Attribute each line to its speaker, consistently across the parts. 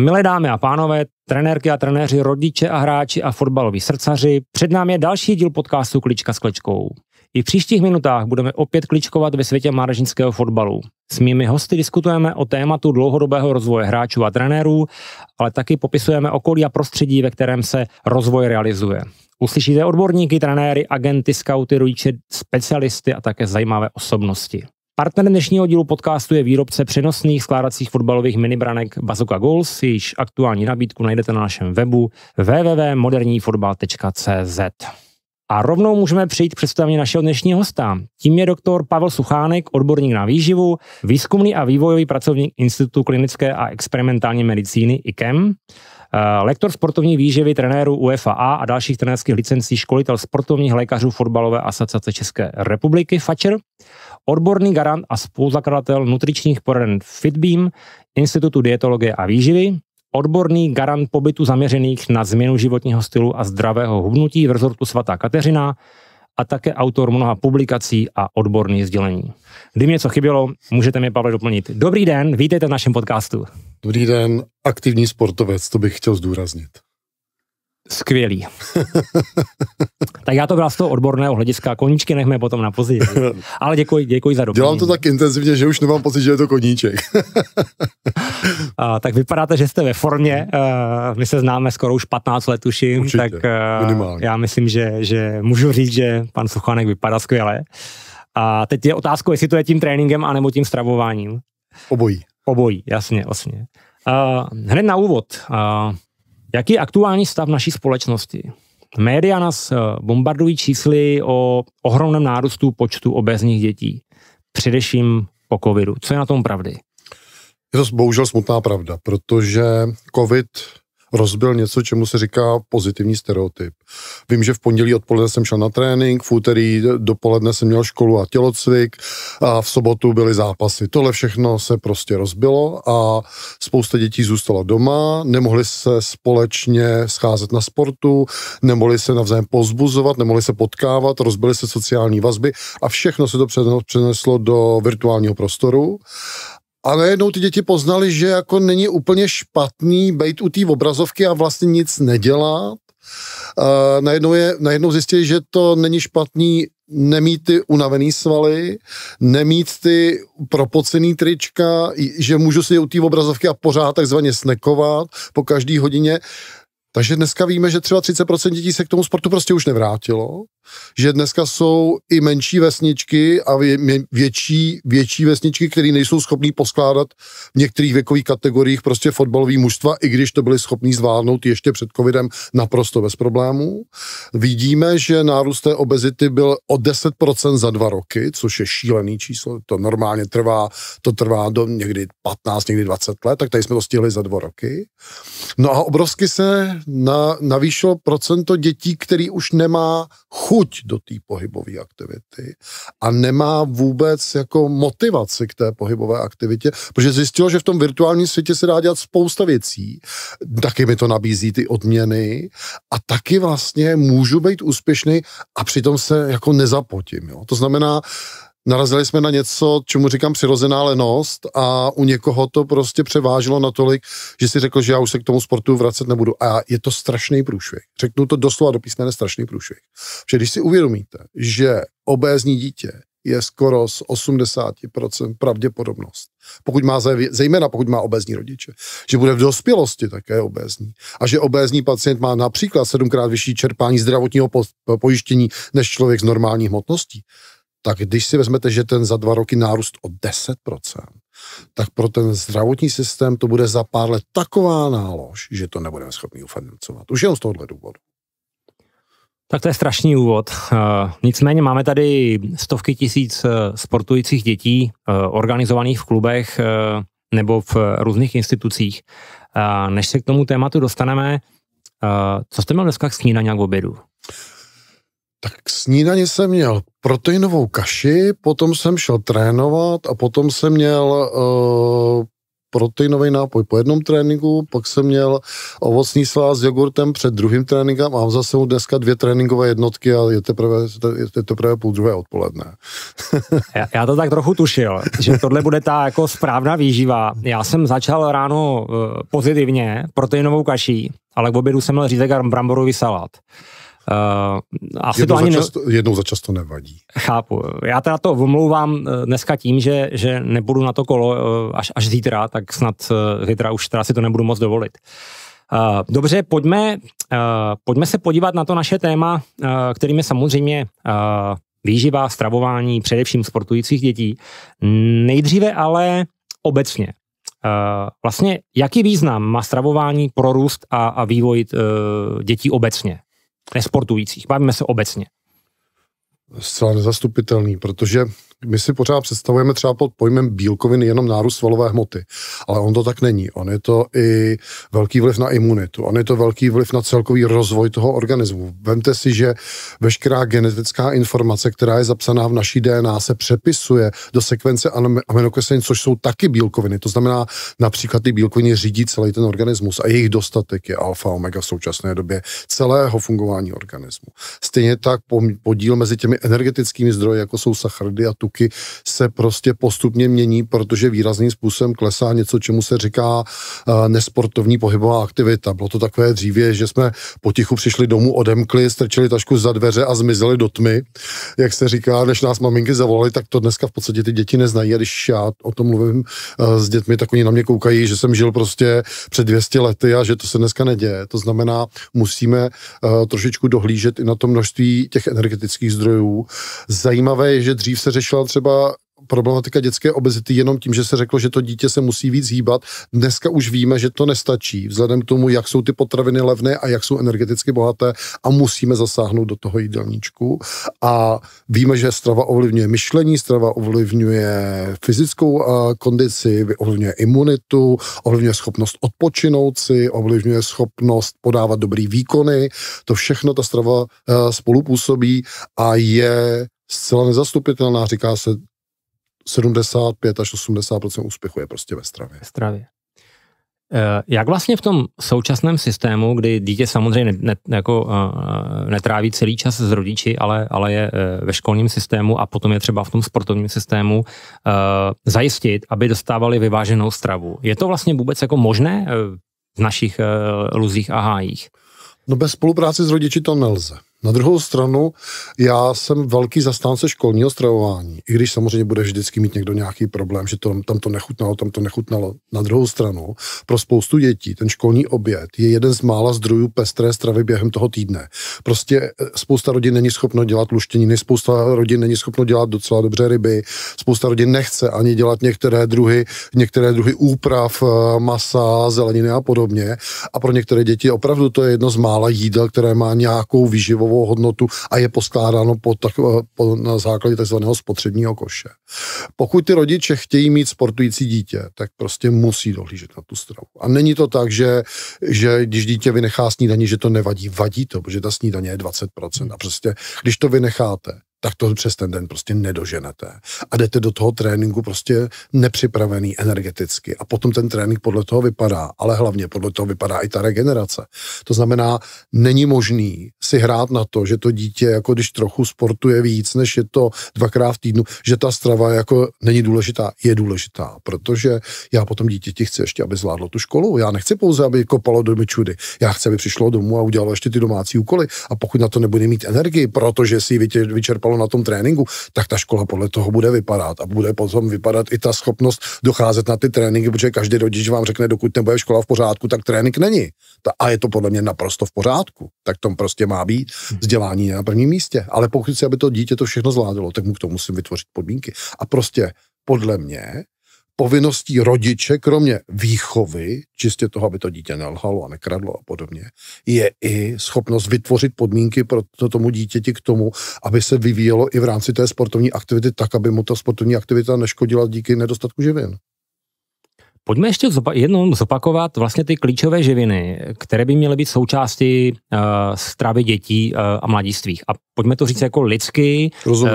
Speaker 1: Milé dámy a pánové, trenérky a trenéři, rodiče a hráči a fotbaloví srdcaři, před námi je další díl podcastu Klička s kličkou. I v příštích minutách budeme opět kličkovat ve světě mládežnického fotbalu. S mými hosty diskutujeme o tématu dlouhodobého rozvoje hráčů a trenérů, ale taky popisujeme okolí a prostředí, ve kterém se rozvoj realizuje. Uslyšíte odborníky, trenéry, agenty, skauty, rodiče, specialisty a také zajímavé osobnosti. Partnerem dnešního dílu podcastu je výrobce přenosných skládacích fotbalových minibranek Bazooka Goals, jejíž aktuální nabídku najdete na našem webu www.modernifotbal.cz. A rovnou můžeme přejít k představení našeho dnešního hosta. Tím je doktor Pavel Suchánek, odborník na výživu, výzkumný a vývojový pracovník Institutu klinické a experimentální medicíny IKEM. Eh, lektor sportovní výživy trenérů UFA a dalších trenérských licencí, školitel sportovních lékařů fotbalové asociace České republiky FAČR, odborný garant a spoluzakladatel nutričních poraden Fitbeam, Institutu dietologie a výživy, odborný garant pobytu zaměřených na změnu životního stylu a zdravého hubnutí v rezortu svatá Kateřina, a také autor mnoha publikací a odborných sdělení. Kdyby něco chybělo, můžete mě, Pavle, doplnit. Dobrý den, vítejte v našem podcastu.
Speaker 2: Dobrý den aktivní sportovec, to bych chtěl zdůraznit. Skvělý.
Speaker 1: tak já to byla z toho odborného hlediska. Koníčky nechme potom na později. Ale děkuji, děkuji za dobu. Dělám to tak
Speaker 2: intenzivně, že už nemám pocit, že je to koníček.
Speaker 1: a, tak vypadáte, že jste ve formě. Uh, my se známe skoro už 15 let, tuším. Určitě, tak uh, já myslím, že, že můžu říct, že pan Suchanek vypadá skvěle. A teď je otázka, jestli to je tím tréninkem anebo tím stravováním. Obojí. Obojí, jasně, jasně. Hned na úvod. Jaký je aktuální stav naší společnosti? Média nás eh, bombardují čísly o ohromném nárůstu počtu obezních dětí, především po covidu. Co je na tom pravdy? Je to bohužel smutná pravda,
Speaker 2: protože covid rozbil něco, čemu se říká pozitivní stereotyp. Vím, že v pondělí odpoledne jsem šel na trénink, v úterý dopoledne jsem měl školu a tělocvik a v sobotu byly zápasy. Tohle všechno se prostě rozbilo a spousta dětí zůstala doma, nemohli se společně scházet na sportu, nemohli se navzájem pozbuzovat, nemohli se potkávat, rozbily se sociální vazby a všechno se to přeneslo do virtuálního prostoru a najednou ty děti poznali, že jako není úplně špatný být u té obrazovky a vlastně nic nedělat. Uh, najednou, je, najednou zjistili, že to není špatný nemít ty unavený svaly, nemít ty propocený trička, že můžu si u té obrazovky a pořád takzvaně snekovat po každý hodině. Takže dneska víme, že třeba 30% dětí se k tomu sportu prostě už nevrátilo, že dneska jsou i menší vesničky a vě- větší, větší vesničky, které nejsou schopní poskládat v některých věkových kategoriích prostě fotbalový mužstva, i když to byli schopní zvládnout ještě před covidem naprosto bez problémů. Vidíme, že nárůst té obezity byl o 10% za dva roky, což je šílený číslo, to normálně trvá, to trvá do někdy 15, někdy 20 let, tak tady jsme to stihli za dva roky. No a obrovsky se na, navýšilo procento dětí, který už nemá chuť do té pohybové aktivity a nemá vůbec jako motivaci k té pohybové aktivitě, protože zjistilo, že v tom virtuálním světě se dá dělat spousta věcí, taky mi to nabízí ty odměny a taky vlastně můžu být úspěšný a přitom se jako nezapotím. Jo? To znamená, narazili jsme na něco, čemu říkám přirozená lenost a u někoho to prostě převážilo natolik, že si řekl, že já už se k tomu sportu vracet nebudu. A je to strašný průšvih. Řeknu to doslova do písmene strašný průšvih. Protože když si uvědomíte, že obézní dítě je skoro z 80% pravděpodobnost. Pokud má, zejména pokud má obézní rodiče, že bude v dospělosti také obézní a že obézní pacient má například sedmkrát vyšší čerpání zdravotního pojištění než člověk s normální hmotností, tak když si vezmete, že ten za dva roky nárůst o 10%, tak pro ten zdravotní systém to bude za pár let taková nálož, že to nebudeme schopni ufinancovat. Už jenom z tohohle důvodu.
Speaker 1: Tak to je strašný úvod. Eh, nicméně máme tady stovky tisíc eh, sportujících dětí eh, organizovaných v klubech nebo v různých institucích. Než se k tomu tématu dostaneme, co jste měl dneska k snídaní a k obědu?
Speaker 2: Tak snídaně jsem měl proteinovou kaši, potom jsem šel trénovat a potom jsem měl uh, proteinový nápoj po jednom tréninku, pak jsem měl ovocný sláz s jogurtem před druhým tréninkem, mám zase dneska dvě tréninkové jednotky a je teprve, je teprve půl druhé odpoledne.
Speaker 1: já, já to tak trochu tušil, že tohle bude ta jako správná výživa. Já jsem začal ráno eh, pozitivně proteinovou kaší, ale k obědu jsem měl řízek a bramborový salát. Eh, asi jednou to ani za často,
Speaker 2: ne... Jednou za často nevadí.
Speaker 1: Chápu. Já teda to omlouvám eh, dneska tím, že, že nebudu na to kolo eh, až, až zítra, tak snad zítra už teda si to nebudu moc dovolit. Dobře, pojďme, pojďme se podívat na to naše téma, kterým je samozřejmě výživa, stravování, především sportujících dětí. Nejdříve ale obecně. Vlastně, jaký význam má stravování pro růst a, a vývoj dětí obecně? nesportujících? Bavíme se obecně.
Speaker 2: Zcela nezastupitelný, protože my si pořád představujeme třeba pod pojmem bílkoviny jenom nárůst svalové hmoty, ale on to tak není. On je to i velký vliv na imunitu, on je to velký vliv na celkový rozvoj toho organismu. Vemte si, že veškerá genetická informace, která je zapsaná v naší DNA, se přepisuje do sekvence aminokyselin, což jsou taky bílkoviny. To znamená, například ty bílkoviny řídí celý ten organismus a jejich dostatek je alfa, omega v současné době celého fungování organismu. Stejně tak podíl mezi těmi energetickými zdroji, jako jsou sacharidy a tu ruky se prostě postupně mění, protože výrazným způsobem klesá něco, čemu se říká eh, nesportovní pohybová aktivita. Bylo to takové dříve, že jsme potichu přišli domů, odemkli, strčili tašku za dveře a zmizeli do tmy. Jak se říká, než nás maminky zavolali, tak to dneska v podstatě ty děti neznají. A když já o tom mluvím eh, s dětmi, tak oni na mě koukají, že jsem žil prostě před 200 lety a že to se dneska neděje. To znamená, musíme eh, trošičku dohlížet i na to množství těch energetických zdrojů. Zajímavé je, že dřív se řešila řešila třeba problematika dětské obezity jenom tím, že se řeklo, že to dítě se musí víc hýbat. Dneska už víme, že to nestačí, vzhledem k tomu, jak jsou ty potraviny levné a jak jsou energeticky bohaté a musíme zasáhnout do toho jídelníčku. A víme, že strava ovlivňuje myšlení, strava ovlivňuje fyzickou eh, kondici, ovlivňuje imunitu, ovlivňuje schopnost odpočinout si, ovlivňuje schopnost podávat dobrý výkony. To všechno ta strava eh, spolupůsobí a je zcela nezastupitelná, říká se 75 až 80 úspěchu je prostě ve stravě. Ve stravě.
Speaker 1: Eh, jak vlastně v tom současném systému, kdy dítě samozřejmě ne jako, eh, eh, netráví celý čas s rodiči, ale, ale je ve školním systému a potom je třeba v tom sportovním systému, zajistit, aby dostávali vyváženou stravu. Je to vlastně vůbec jako možné v našich luzích a hájích? No bez spolupráce s rodiči to nelze.
Speaker 2: Na druhou stranu, já jsem velký zastánce školního stravování, i když samozřejmě bude vždycky mít někdo nějaký problém, že to, tam to nechutnalo, tam to nechutnalo. Na druhou stranu, pro spoustu dětí ten školní oběd je jeden z mála zdrojů pestré stravy během toho týdne. Prostě eh, spousta rodin není schopno dělat luštěniny, spousta rodin není schopno dělat docela dobře ryby, spousta rodin nechce ani dělat některé druhy, některé druhy úprav, eh, masa, zeleniny a podobně. A pro některé děti opravdu to je jedno z mála jídel, které má nějakou výživu nulovou hodnotu a je poskládáno pod, tak, eh, na základě takzvaného spotřebního koše. Pokud ty rodiče chtějí mít sportující dítě, tak prostě musí dohlížet na tu stravu. A není to tak, že, že když dítě vynechá snídaní, že to nevadí. Vadí to, protože ta snídaně je 20%. A prostě, když to vynecháte, tak to přes ten den prostě nedoženete. A jdete do toho tréninku prostě nepřipravený energeticky. A potom ten trénink podle toho vypadá, ale hlavně podle toho vypadá i ta regenerace. To znamená, není možný si hrát na to, že to dítě, jako když trochu sportuje víc, než je to dvakrát v týdnu, že ta strava jako není důležitá, je důležitá, protože já potom dítěti chci ještě, aby zvládlo tu školu. Já nechci pouze, aby kopalo do čudy. Já chci, aby přišlo domů a udělalo ještě ty domácí úkoly. A pokud na to nebude mít energii, protože si ji vyčerpal vypadalo na tom tréninku, tak ta škola podle toho bude vypadat a bude potom vypadat i ta schopnost docházet na ty tréninky, protože každý rodič vám řekne, dokud nebude škola v pořádku, tak trénink není. Ta, a je to podle mě naprosto v pořádku. Tak tom prostě má být vzdělání na prvním místě. Ale pokud si, aby to dítě to všechno zvládlo, tak mu k tomu musím vytvořit podmínky. A prostě podle mě povinností rodiče, kromě výchovy, čistě toho, aby to dítě nelhalo a nekradlo a podobně, je i schopnost vytvořit podmínky pro to tomu dítěti k tomu, aby se vyvíjelo i v rámci té sportovní aktivity tak, aby mu ta sportovní aktivita neškodila díky nedostatku živin.
Speaker 1: Pojďme ještě jednou zopakovat vlastně ty klíčové živiny, které by měly být součástí uh, eh, stravy dětí uh, a mladistvých. A pojďme to říct jako lidsky, uh,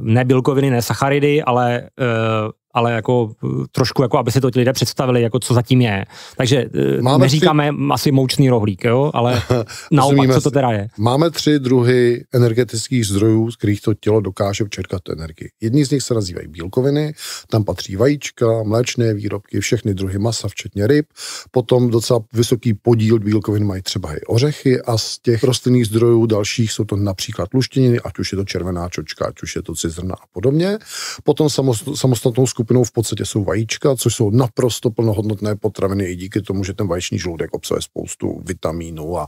Speaker 1: ne bílkoviny, ne sacharidy, ale uh, ale jako eh, trošku, jako aby si to ti lidé představili, jako co zatím je. Takže eh, Máme neříkáme tři... asi moučný rohlík, jo? ale naopak, co to teda je?
Speaker 2: Máme tři druhy energetických zdrojů, z kterých to tělo dokáže včerkat energii. Jedni z nich se nazývají bílkoviny, tam patří vajíčka, mléčné výrobky, všechny druhy masa, včetně ryb. Potom docela vysoký podíl bílkovin mají třeba i ořechy a z těch rostlinných zdrojů dalších jsou to například luštěniny, ať už je to červená čočka, ať už je to cizrna a podobně. Potom samostatnou skupinou v podstatě jsou vajíčka, což jsou naprosto plnohodnotné potraviny i díky tomu, že ten vajíční žludek obsahuje spoustu vitamínů a,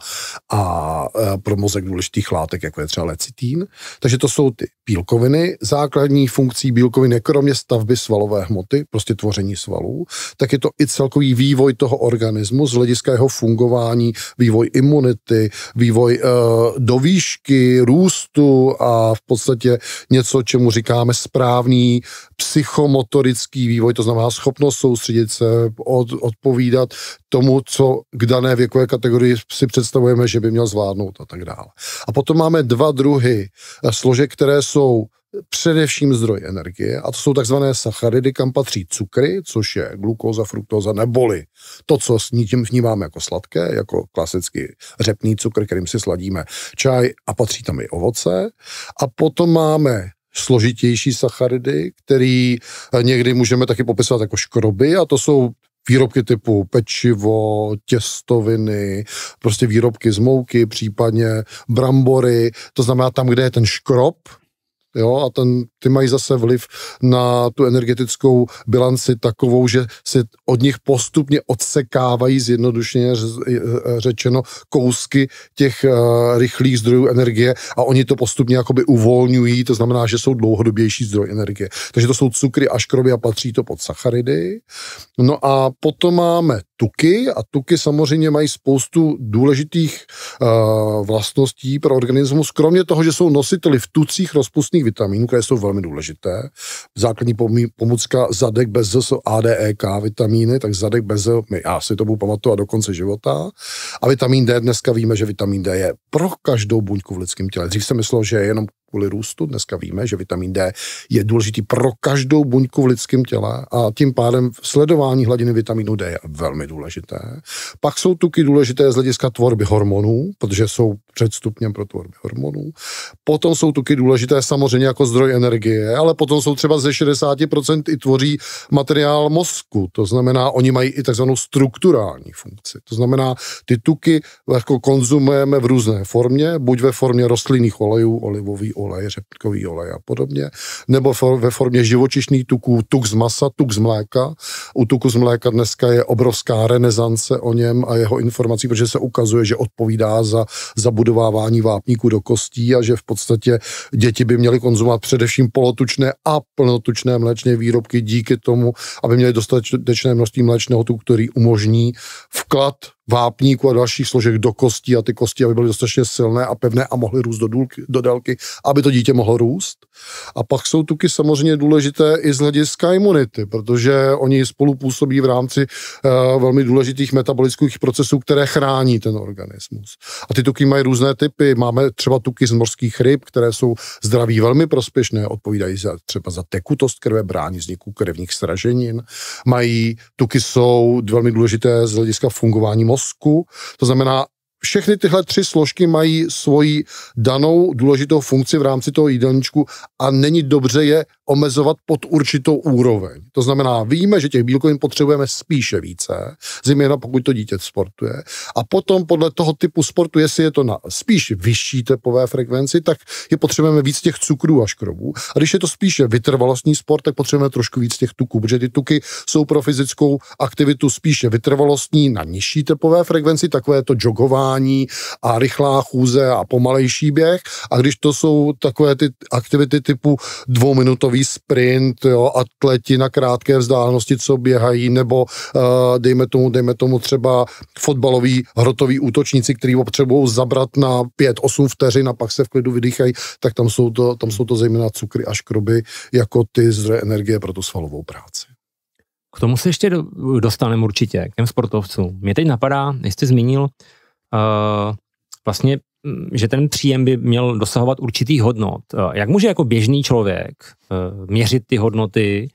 Speaker 2: a, a pro mozek důležitých látek, jako je třeba lecitín. Takže to jsou ty bílkoviny. Základní funkcí bílkovin je kromě stavby svalové hmoty, prostě tvoření svalů, tak je to i celkový vývoj toho organismu z hlediska jeho fungování, vývoj imunity, vývoj e, do výšky, růstu a v podstatě něco, čemu říkáme správný psychomotor motorický vývoj, to znamená schopnost soustředit se, od, odpovídat tomu, co k dané věkové kategorii si představujeme, že by měl zvládnout a tak dále. A potom máme dva druhy eh, složek, které jsou především zdroj energie, a to jsou takzvané sacharidy, kam patří cukry, což je glukóza, fruktóza neboli to, co s tím vnímáme jako sladké, jako klasicky řepný cukr, kterým si sladíme čaj a patří tam i ovoce. A potom máme složitější sacharidy, který eh, někdy můžeme taky popisovat jako škroby a to jsou výrobky typu pečivo, těstoviny, prostě výrobky z mouky, případně brambory, to znamená tam, kde je ten škrob, Jo, a ten, ty mají zase vliv na tu energetickou bilanci takovou, že si od nich postupně odsekávají zjednodušeně řečeno kousky těch uh, rychlých zdrojů energie a oni to postupně jakoby uvolňují, to znamená, že jsou dlouhodobější zdroj energie. Takže to jsou cukry a škroby a patří to pod sacharidy. No a potom máme tuky a tuky samozřejmě mají spoustu důležitých uh, vlastností pro organismus, kromě toho, že jsou nositeli v tucích rozpustných základních vitamínů, které jsou velmi důležité. Základní pomůcka zadek bez Z jsou ADEK vitamíny, tak zadek bez Z, já si to budu pamatovat do konce života. A vitamin D, dneska víme, že vitamin D je pro každou buňku v lidském těle. Dřív jsem myslel, že je jenom kvůli růstu. Dneska víme, že vitamin D je důležitý pro každou buňku v lidském těle a tím pádem sledování hladiny vitaminu D je velmi důležité. Pak jsou tuky důležité z hlediska tvorby hormonů, protože jsou předstupněm pro tvorbu hormonů. Potom jsou tuky důležité samozřejmě jako zdroj energie, ale potom jsou třeba ze 60% i tvoří materiál mozku. To znamená, oni mají i takzvanou strukturální funkci. To znamená, ty tuky jako konzumujeme v různé formě, buď ve formě rostlinných olejů, olivový olej, oleje, řepkový olej a podobně, nebo ve formě živočišných tuků, tuk z masa, tuk z mléka. U tuku z mléka dneska je obrovská renesance o něm a jeho informací, protože se ukazuje, že odpovídá za zabudovávání vápníků do kostí a že v podstatě děti by měly konzumovat především polotučné a plnotučné mléčné výrobky díky tomu, aby měly dostatečné množství mléčného tuku, který umožní vklad vápníků a dalších složek do kostí a ty kosti, aby byly dostatečně silné a pevné a mohly růst do, důlky, do délky, aby to dítě mohlo růst. A pak jsou tuky samozřejmě důležité i z hlediska imunity, protože oni spolu působí v rámci uh, velmi důležitých metabolických procesů, které chrání ten organismus. A ty tuky mají různé typy. Máme třeba tuky z morských ryb, které jsou zdraví velmi prospěšné, odpovídají za, třeba za tekutost krve, brání vzniku krevních sraženin. Mají tuky jsou velmi důležité z hlediska fungování mozku, to znamená všechny tyhle tři složky mají svoji danou důležitou funkci v rámci toho jídelníčku a není dobře je omezovat pod určitou úroveň. To znamená, víme, že těch bílkovin potřebujeme spíše více, zejména pokud to dítě sportuje. A potom podle toho typu sportu, jestli je to na spíš vyšší tepové frekvenci, tak je potřebujeme víc těch cukrů a škrobů. A když je to spíše vytrvalostní sport, tak potřebujeme trošku víc těch tuků, protože ty tuky jsou pro fyzickou aktivitu spíše vytrvalostní na nižší tepové frekvenci, takové to jogování běhání a rychlá chůze a pomalejší běh. A když to jsou takové ty aktivity typu dvouminutový sprint, jo, atleti na krátké vzdálenosti, co běhají, nebo eh, dejme tomu, dejme tomu třeba fotbaloví hrotoví útočníci, kteří potřebují zabrat na 5-8 vteřin a pak se v klidu vydýchají, tak tam jsou to, tam jsou to zejména cukry a škroby jako ty zdroje energie
Speaker 1: pro tu svalovou práci. K tomu se ještě dostaneme určitě, k těm sportovcům. Mě teď napadá, jste zmínil Eh, vlastně, mm, že ten příjem by měl dosahovat určitých hodnot. Eh, jak může jako běžný člověk eh, měřit ty hodnoty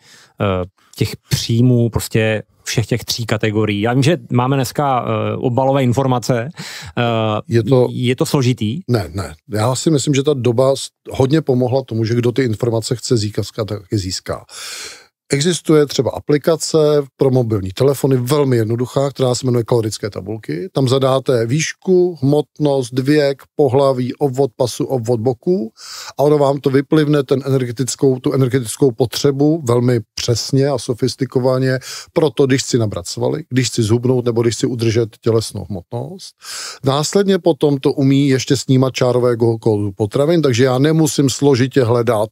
Speaker 1: těch příjmů prostě všech těch tří kategorií. Já vím, že máme dneska uh, obalové informace. Uh, je, to, je to složitý? Ne, ne. Já si
Speaker 2: myslím, že ta doba hodně pomohla tomu, že kdo ty informace chce získat, tak je získá. Existuje třeba aplikace pro mobilní telefony, velmi jednoduchá, která se jmenuje kalorické tabulky. Tam zadáte výšku, hmotnost, věk, pohlaví, obvod pasu, obvod boku, a ono vám to vyplivne ten energetickou, tu energetickou potřebu velmi přesně a sofistikovaně, pro to, když si nabrat svaly, když si zhubnout nebo když si udržet tělesnou hmotnost. Následně potom to umí ještě snímat čárového kódu potravin, takže já nemusím složitě hledat,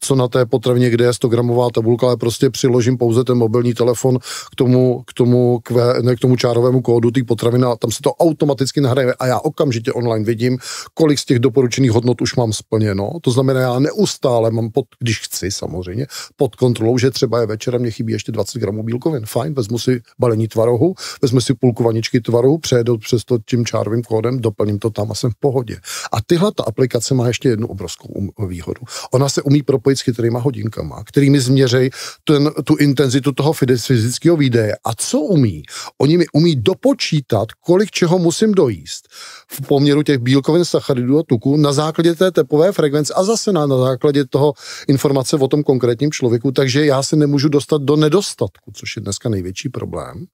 Speaker 2: co na té potravině, kde je 100 gramová tabulka, ale prostě prostě přiložím pouze ten mobilní telefon k tomu, k tomu, k ne, k tomu čárovému kódu té potraviny a tam se to automaticky nahraje a já okamžitě online vidím, kolik z těch doporučených hodnot už mám splněno. To znamená, já neustále mám, pod, když chci samozřejmě, pod kontrolou, že třeba je večer a mě chybí ještě 20 gramů bílkovin. Fajn, vezmu si balení tvarohu, vezmu si půlku vaničky tvarohu, přejedu přes to tím čárovým kódem, doplním to tam a jsem v pohodě. A tyhle ta aplikace má ještě jednu obrovskou um, výhodu. Ona se umí propojit s chytrýma hodinkama, kterými změřej ten, tu intenzitu toho fyzického výdeje. A co umí? Oni mi umí dopočítat, kolik čeho musím dojíst v poměru těch bílkovin, sacharidů a tuku na základě té tepové frekvence a zase na, na základě toho informace o tom konkrétním člověku, takže já se nemůžu dostat do nedostatku, což je dneska největší problém.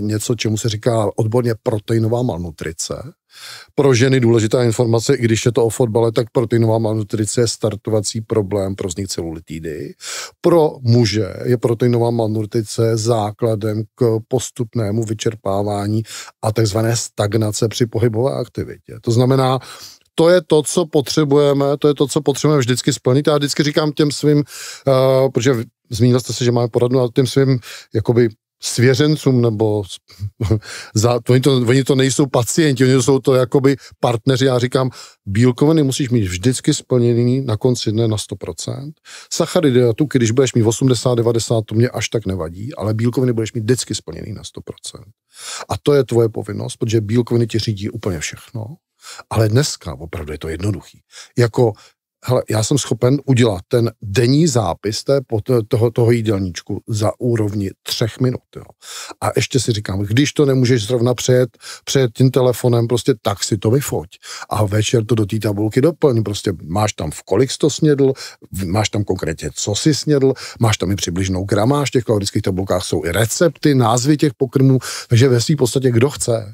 Speaker 2: Něco, čemu se říká odborně proteinová malnutrice pro ženy důležitá informace, i když je to o fotbale, tak proteinová malnutrice je startovací problém pro vznik celulitidy. Pro muže je proteinová malnutrice základem k postupnému vyčerpávání a takzvané stagnace při pohybové aktivitě. To znamená, to je to, co potřebujeme, to je to, co potřebujeme vždycky splnit. Já vždycky říkám těm svým, uh, protože zmínil jste se, že máme poradnu, a těm svým jakoby svěřencům nebo za, oni, to, oni to nejsou pacienti, oni jsou to jakoby partneři. Já říkám, bílkoviny musíš mít vždycky splněný na konci dne na 100%. Sacharidy a tuky, když budeš mít 80-90, to mě až tak nevadí, ale bílkoviny budeš mít vždycky splněný na 100%. A to je tvoje povinnost, protože bílkoviny ti řídí úplně všechno. Ale dneska opravdu je to jednoduchý. Jako hele, já jsem schopen udělat ten denní zápis té, toho, toho jídelníčku za úrovni třech minut. Jo. A ještě si říkám, když to nemůžeš zrovna přejet, přejet tím telefonem, prostě tak si to vyfoť. A večer to do té tabulky doplň. Prostě máš tam v kolik to snědl, máš tam konkrétně co si snědl, máš tam i přibližnou gramáž, v těch kalorických tabulkách jsou i recepty, názvy těch pokrmů, takže ve v podstatě kdo chce,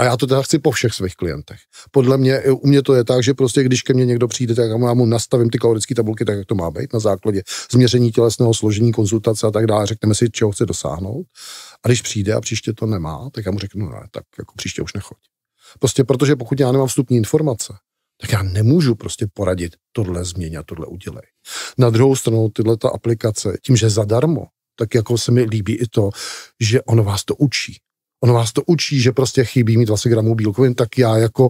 Speaker 2: a já to teda chci po všech svých klientech. Podle mě, e, u mě to je tak, že prostě když ke mně někdo přijde, tak já mu nastavím ty kalorické tabulky tak, jak to má být, na základě změření tělesného složení, konzultace a tak dále, řekneme si, čeho chce dosáhnout. A když přijde a příště to nemá, tak já mu řeknu, ne, no, tak jako příště už nechoď. Prostě protože pokud já nemám vstupní informace, tak já nemůžu prostě poradit tohle změně a tohle udělej. Na druhou stranu tyhle ta aplikace, tím, že zadarmo, tak jako se mi líbí i to, že ono vás to učí. On vás to učí, že prostě chybí mít 20 gramů bílkovin, tak já jako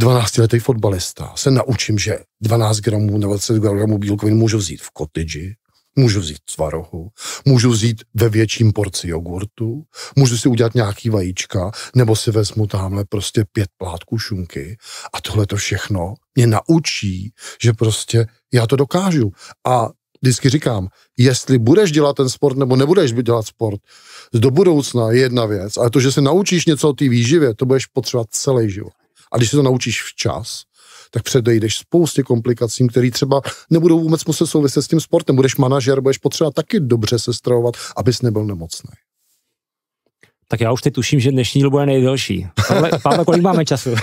Speaker 2: 12-letý fotbalista se naučím, že 12 gramů nebo 20 gramů bílkovin můžu vzít v kotidži, můžu vzít cvarohu, můžu vzít ve větším porci jogurtu, můžu si udělat nějaký vajíčka, nebo si vezmu tamhle prostě pět plátků šunky a tohle to všechno mě naučí, že prostě já to dokážu. A vždycky říkám, jestli budeš dělat ten sport nebo nebudeš dělat sport, do budoucna je jedna věc, ale to, že se naučíš něco o té výživě, to budeš potřebovat celý život. A když se to naučíš včas, tak předejdeš spoustě komplikacím, které třeba nebudou vůbec muset souviset s tím sportem. Budeš manažer, budeš potřebovat taky dobře se stravovat, abys nebyl nemocný.
Speaker 1: Tak já už teď tuším, že dnešní díl bude nejdelší. Pavle, Pavle kolik máme času? uh,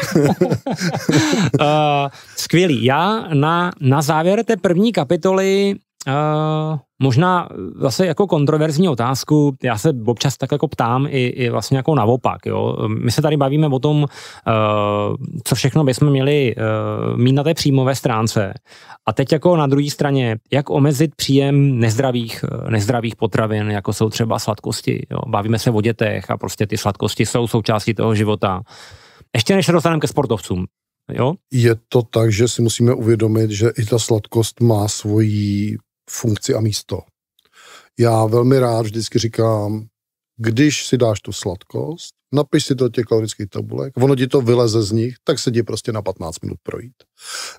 Speaker 1: skvělý. Já na, na závěr té první kapitoly Uh, možná zase jako kontroverzní otázku, já se občas tak jako ptám i, i vlastně jako naopak. Jo? My se tady bavíme o tom, uh, co všechno bychom měli uh, mít na té příjmové stránce. A teď jako na druhé straně, jak omezit příjem nezdravých, nezdravých potravin, jako jsou třeba sladkosti. Jo? Bavíme se o dětech a prostě ty sladkosti jsou součástí toho života. Ještě než se dostaneme ke sportovcům, jo? Je to tak,
Speaker 2: že si musíme uvědomit, že i ta sladkost má svoji funkci a místo. Já velmi rád vždycky říkám, když si dáš tu sladkost, napiš si to těch kalorických tabulek, ono ti to vyleze z nich, tak se ti prostě na 15 minut projít.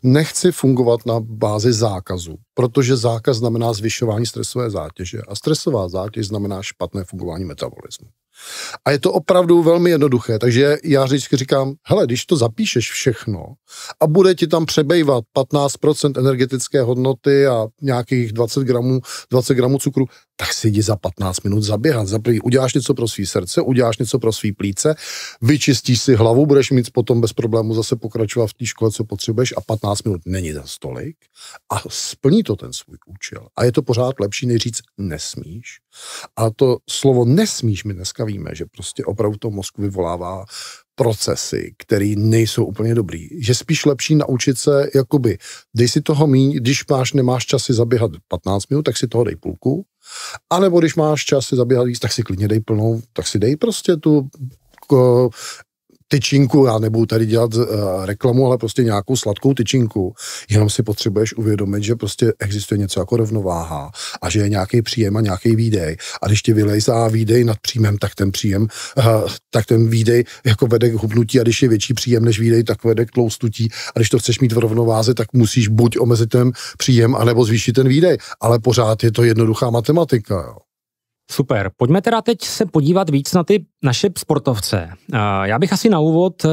Speaker 2: Nechci fungovat na bázi zákazu, protože zákaz znamená zvyšování stresové zátěže a stresová zátěž znamená špatné fungování metabolismu. A je to opravdu velmi jednoduché, takže já vždycky říkám, hele, když to zapíšeš všechno a bude ti tam přebejvat 15% energetické hodnoty a nějakých 20 gramů, 20 gramů cukru, tak si jdi za 15 minut zaběhat. Za první uděláš něco pro svý srdce, uděláš něco pro svý plíce, vyčistíš si hlavu, budeš mít potom bez problému zase pokračovat v té škole, co potřebuješ a 15 minut není za stolik a splní to ten svůj účel. A je to pořád lepší, než říct nesmíš. A to slovo nesmíš mi dneska bavíme, že prostě opravdu to mozku vyvolává procesy, které nejsou úplně dobrý. Že spíš lepší naučit se, jakoby, dej si toho míň, když máš, nemáš čas si zaběhat 15 minut, tak si toho dej půlku, nebo když máš čas si zaběhat víc, tak si klidně dej plnou, tak si dej prostě tu tyčinku, já nebudu tady dělat uh, reklamu, ale prostě nějakou sladkou tyčinku, jenom si potřebuješ uvědomit, že prostě existuje něco jako rovnováha a že je nějaký příjem a nějaký výdej. A když ti vylejzá výdej nad příjmem, tak ten příjem, uh, tak ten výdej jako vede k hubnutí a když je větší příjem než výdej, tak vede k tloustutí a když to chceš mít v rovnováze, tak musíš buď omezit ten příjem, anebo zvýšit ten výdej. Ale pořád je to jednoduchá
Speaker 1: matematika. Jo. Super. Pojďme teda teď se podívat víc na ty naše sportovce. Eh, já bych asi na úvod eh,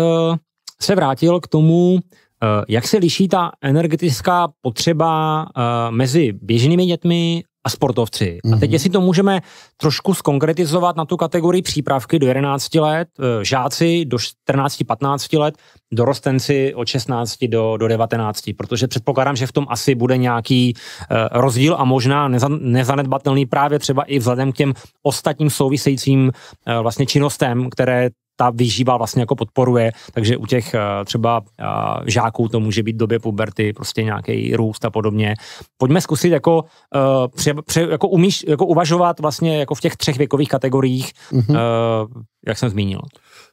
Speaker 1: se vrátil k tomu, eh, jak se liší ta energetická potřeba mezi běžnými dětmi a sportovci. Mm-hmm. A teď, mhm. jestli to můžeme trošku skonkretizovat na tu kategorii přípravky do 11 let, eh, žáci do 14-15 let, dorostenci od 16 do, do 19, protože předpokládám, že v tom asi bude nějaký uh, rozdíl a možná neza, nezanedbatelný právě třeba i vzhledem k těm ostatním souvisejícím uh, vlastně činnostem, které ta výživa vlastně jako podporuje, takže u těch eh, třeba eh, žáků to může být v době puberty, prostě nějaký růst a podobně. Pojďme zkusit jako, eh, pře, pře, jako, umíš, jako uvažovat vlastně jako v těch třech věkových kategoriích, mm-hmm. jak jsem zmínil.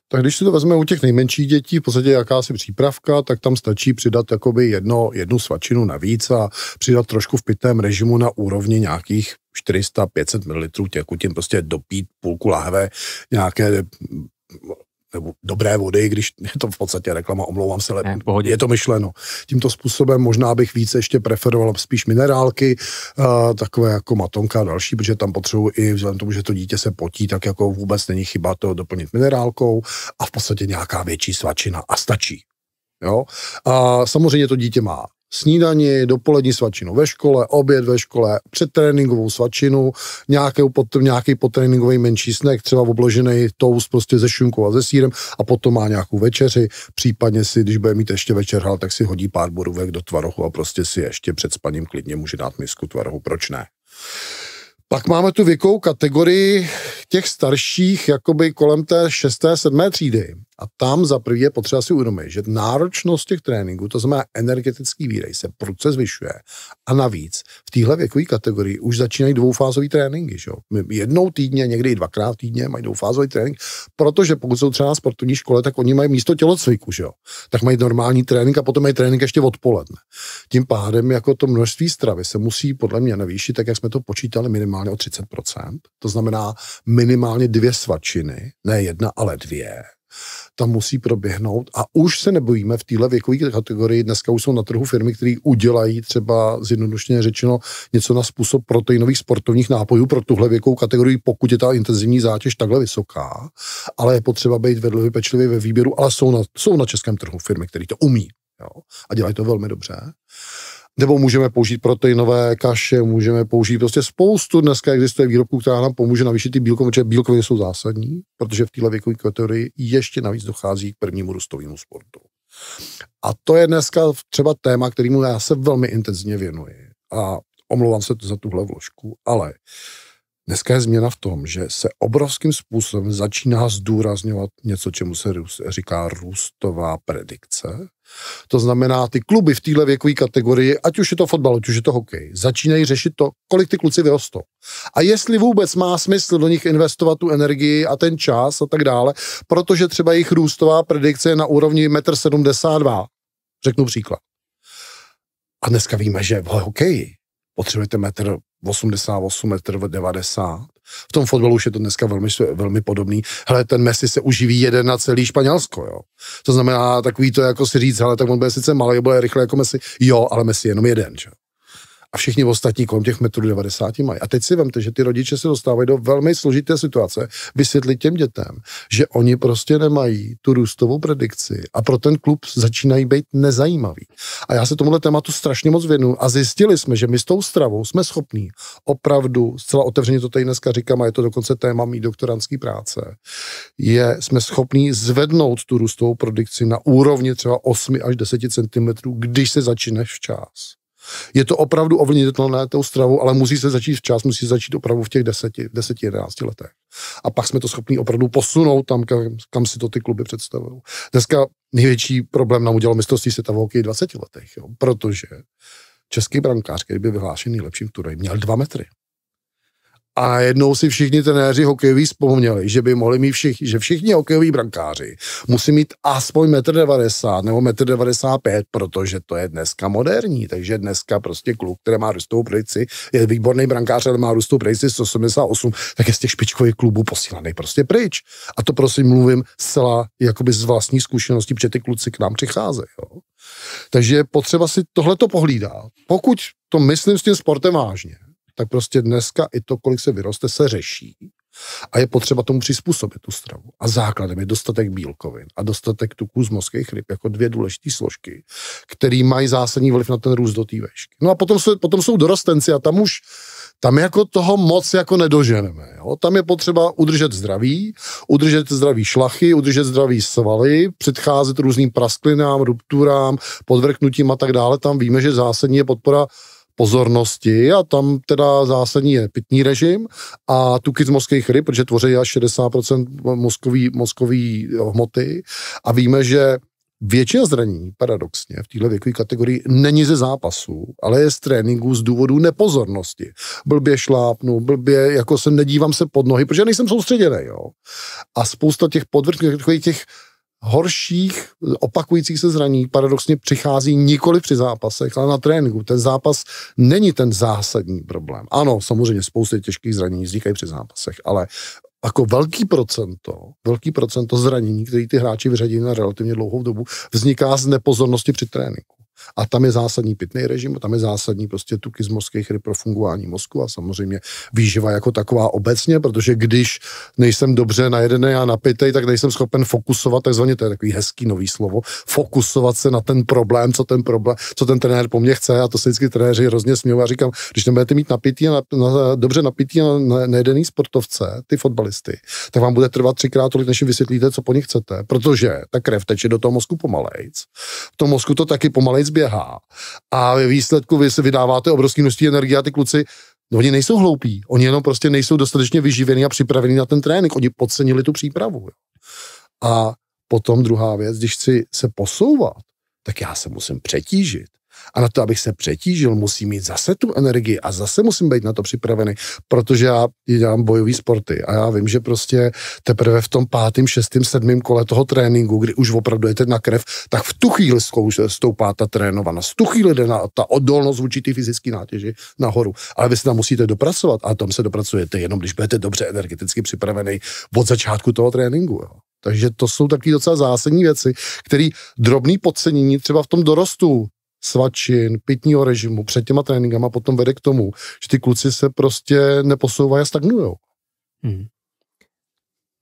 Speaker 2: Tak když si to vezme u těch nejmenších dětí, v podstatě jakási přípravka, tak tam stačí přidat jakoby jedno, jednu svačinu navíc a přidat trošku v pitném režimu na úrovni nějakých 400-500 ml tím prostě dopít půlku lahve nějaké nebo dobré vody, když je to v podstatě reklama, omlouvám se, ale ne, je to myšleno. Tímto způsobem možná bych více ještě preferoval spíš minerálky, uh, takové jako matonka a další, protože tam potřebuji i vzhledem tomu, že to dítě se potí, tak jako vůbec není chyba to doplnit minerálkou a v podstatě nějaká větší svačina a stačí. Jo? A samozřejmě to dítě má snídani, dopolední svačinu ve škole, oběd ve škole, předtréninkovou svačinu, nějaký pot, nějaký potréninkový menší snack, třeba obložený toast prostě ze šunkou a ze sírem a potom má nějakou večeři, případně si, když bude mít ještě večer hal, tak si hodí pár borůvek do tvarohu a prostě si ještě před spaním klidně může dát misku tvarohu, proč ne? Pak máme tu věkovou kategorii těch starších, jakoby kolem té šesté, sedmé třídy. A tam za prvé je potřeba si uvědomit, že náročnost těch tréninků, to znamená energetický výdej, se prudce zvyšuje. A navíc v téhle věkové kategorii už začínají dvoufázové tréninky. Že? Jednou týdně, někdy i dvakrát týdně mají dvoufázový trénink, protože pokud jsou třeba na sportovní škole, tak oni mají místo tělocviku, že? tak mají normální trénink a potom mají trénink ještě odpoledne. Tím pádem jako to množství stravy se musí podle mě navýšit, tak jak jsme to počítali, minimálně o 30%. To znamená minimálně dvě svačiny, ne jedna, ale dvě tam musí proběhnout a už se nebojíme v téhle věkové kategorii. Dneska už jsou na trhu firmy, které udělají třeba zjednodušeně řečeno něco na způsob proteinových sportovních nápojů pro tuhle věkovou kategorii, pokud je ta intenzivní zátěž takhle vysoká, ale je potřeba být vedle pečlivý ve výběru, ale jsou na, jsou na českém trhu firmy, které to umí jo, a dělají to velmi dobře nebo můžeme použít proteinové kaše, můžeme použít prostě spoustu. Dneska existuje výrobků, která nám pomůže navýšit ty bílkoviny, protože bílkoviny jsou zásadní, protože v téhle věkové kategorii ještě navíc dochází k prvnímu růstovému sportu. A to je dneska třeba téma, kterému já se velmi intenzivně věnuji. A omlouvám se za tuhle vložku, ale dneska je změna v tom, že se obrovským způsobem začíná zdůrazňovat něco, čemu se říká růstová predikce, to znamená, ty kluby v téhle věkové kategorii, ať už je to fotbal, ať už je to hokej, začínají řešit to, kolik ty kluci vyrostou. A jestli vůbec má smysl do nich investovat tu energii a ten čas a tak dále, protože třeba jejich růstová predikce je na úrovni 1,72 m. Řeknu příklad. A dneska víme, že v hokeji potřebujete 1,88 m, 1,90 m v tom fotbalu už je to dneska velmi, velmi podobný. Hele, ten Messi se uživí jeden na celý Španělsko, jo. To znamená takový to, jako si říct, hele, tak on bude sice malý, bude rychle jako Messi. Jo, ale Messi je jenom jeden, že? a všichni ostatní kolem těch metrů 90 mají. A teď si vemte, že ty rodiče se dostávají do velmi složité situace vysvětlit těm dětem, že oni prostě nemají tu růstovou predikci a pro ten klub začínají být nezajímavý. A já se tomuhle tématu strašně moc věnu a zjistili jsme, že my s tou stravou jsme schopní opravdu, zcela otevřeně to tady dneska říkám a je to dokonce téma mý doktorantský práce, je, jsme schopní zvednout tu růstovou predikci na úrovni třeba 8 až 10 cm, když se začíneš včas. Je to opravdu ovlivnitelné tou stravou, ale musí se začít včas, musí se začít opravdu v těch 10, 10 11 letech. A pak jsme to schopni opravdu posunout tam, kam, kam si to ty kluby představují. Dneska největší problém nám udělal mistrovství se v hokeji 20 letech, jo, protože český brankář, který by vyhlášený lepším v měl dva metry a jednou si všichni trenéři hokejoví vzpomněli, že by mohli mít všichni, že všichni hokejoví brankáři musí mít aspoň 1,90 m nebo 1,95 m, protože to je dneska moderní. Takže dneska prostě kluk, který má rustou prejci, je výborný brankář, ale má rustou prejci 188, tak je z těch špičkových klubů posílaný prostě pryč. A to prosím mluvím zcela jakoby z vlastní zkušenosti, protože ty kluci k nám přicházejí. Jo? Takže potřeba si tohleto pohlídat. Pokud to myslím s tím sportem vážně, tak prostě dneska i to, kolik se vyroste, se řeší. A je potřeba tomu přizpůsobit tu stravu. A základem je dostatek bílkovin a dostatek tuků z mozkových ryb jako dvě důležité složky, které mají zásadní vliv na ten růst do té vešky. No a potom jsou, potom jsou dorostenci a tam už tam jako toho moc jako nedoženeme. Jo? Tam je potřeba udržet zdraví, udržet zdraví šlachy, udržet zdraví svaly, předcházet různým prasklinám, rupturám, podvrknutím a tak dále. Tam víme, že zásadní je podpora pozornosti a tam teda zásadní je pitný režim a tuky z mozkových ryb, protože tvoří až 60% mozkový, mozkový hmoty a víme, že Většina zranění, paradoxně, v této věkové kategorii není ze zápasů, ale je z tréninku z důvodu nepozornosti. Blbě šlápnu, blbě, jako se nedívám se pod nohy, protože nejsem soustředěný, jo. A spousta těch těch, těch horších opakujících se zraní paradoxně přichází nikoli při zápasech, ale na tréninku. Ten zápas není ten zásadní problém. Ano, samozřejmě spousty těžkých zranění vznikají při zápasech, ale jako velký procento, velký procento zranění, který ty hráči vyřadí na relativně dlouhou dobu, vzniká z nepozornosti při tréninku. A tam je zásadní pitný režim, a tam je zásadní prostě tuky z mořských ryb pro fungování mozku a samozřejmě výživa jako taková obecně, protože když nejsem dobře najedený a napitej, tak nejsem schopen fokusovat, takzvaně to je takový hezký nový slovo, fokusovat se na ten problém, co ten problém, co ten trenér po mně chce a to se vždycky trenéři hrozně smějí a říkám, když nebudete mít napitý a na, na, dobře napitý a na, jedený sportovce, ty fotbalisty, tak vám bude trvat třikrát tolik, než jim vysvětlíte, co po nich chcete, protože ta krev teče do toho mozku pomalejc. V tom mozku to taky pomalejc nic běhá. A ve výsledku vy se vydáváte obrovské množství energie a ty kluci, no oni nejsou hloupí, oni jenom prostě nejsou dostatečně vyživení a připravení na ten trénink, oni podcenili tu přípravu. Jo. A potom druhá věc, když chci se posouvat, tak já se musím přetížit. A na to, abych se přetížil, musím mít zase tu energii a zase musím být na to připravený, protože já dělám bojové sporty a já vím, že prostě teprve v tom pátém, šestém, sedmém kole toho tréninku, kdy už opravdu jete na krev, tak v tu chvíli stoupá ta trénovanost, v tu chvíli jde na, ta odolnost vůči té fyzické nátěži nahoru. Ale vy se tam musíte dopracovat a tam se dopracujete jenom, když budete dobře energeticky připravený od začátku toho tréninku. Jo. Takže to jsou takové docela zásadní věci, které drobný podcenění třeba v tom dorostu svačin, pitního režimu před těma tréninkama potom vede k tomu, že ty kluci se prostě neposouvají a stagnují. Hmm.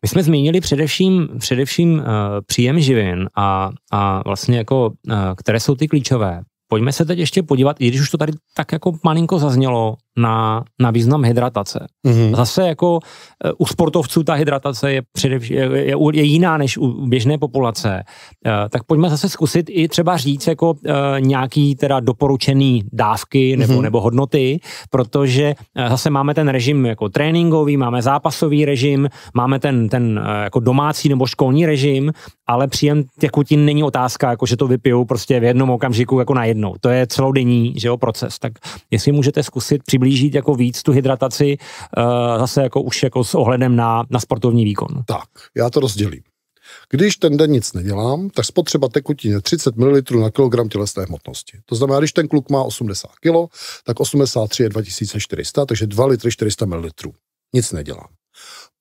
Speaker 1: My jsme zmínili především, především uh, příjem živin a, a vlastně jako, uh, které jsou ty klíčové. Pojďme se teď ještě podívat, i když už to tady tak jako malinko zaznělo, na, na význam hydratace. Mm-hmm. Zase jako eh, u sportovců ta hydratace je, předevš, je, je, je jiná než u běžné populace. Eh, tak pojďme zase zkusit i třeba říct jako eh, nějaký teda doporučený dávky nebo, mm-hmm. nebo hodnoty, protože zase máme ten režim jako tréninkový, máme zápasový režim, máme ten, ten jako domácí nebo školní režim, ale příjem tekutin není otázka, jako že to vypiju prostě v jednom okamžiku jako najednou. To je celodenní že jo, proces. Tak jestli můžete zkusit přibližit přiblížit jako víc tu hydrataci eh, zase jako už jako s ohledem na, na sportovní výkon. Tak, já to rozdělím.
Speaker 2: Když ten den nic nedělám, tak spotřeba tekutin je 30 ml na kilogram tělesné hmotnosti. To znamená, když ten kluk má 80 kg, tak 83 je 2400, takže 2 litry 400 ml. Nic nedělám.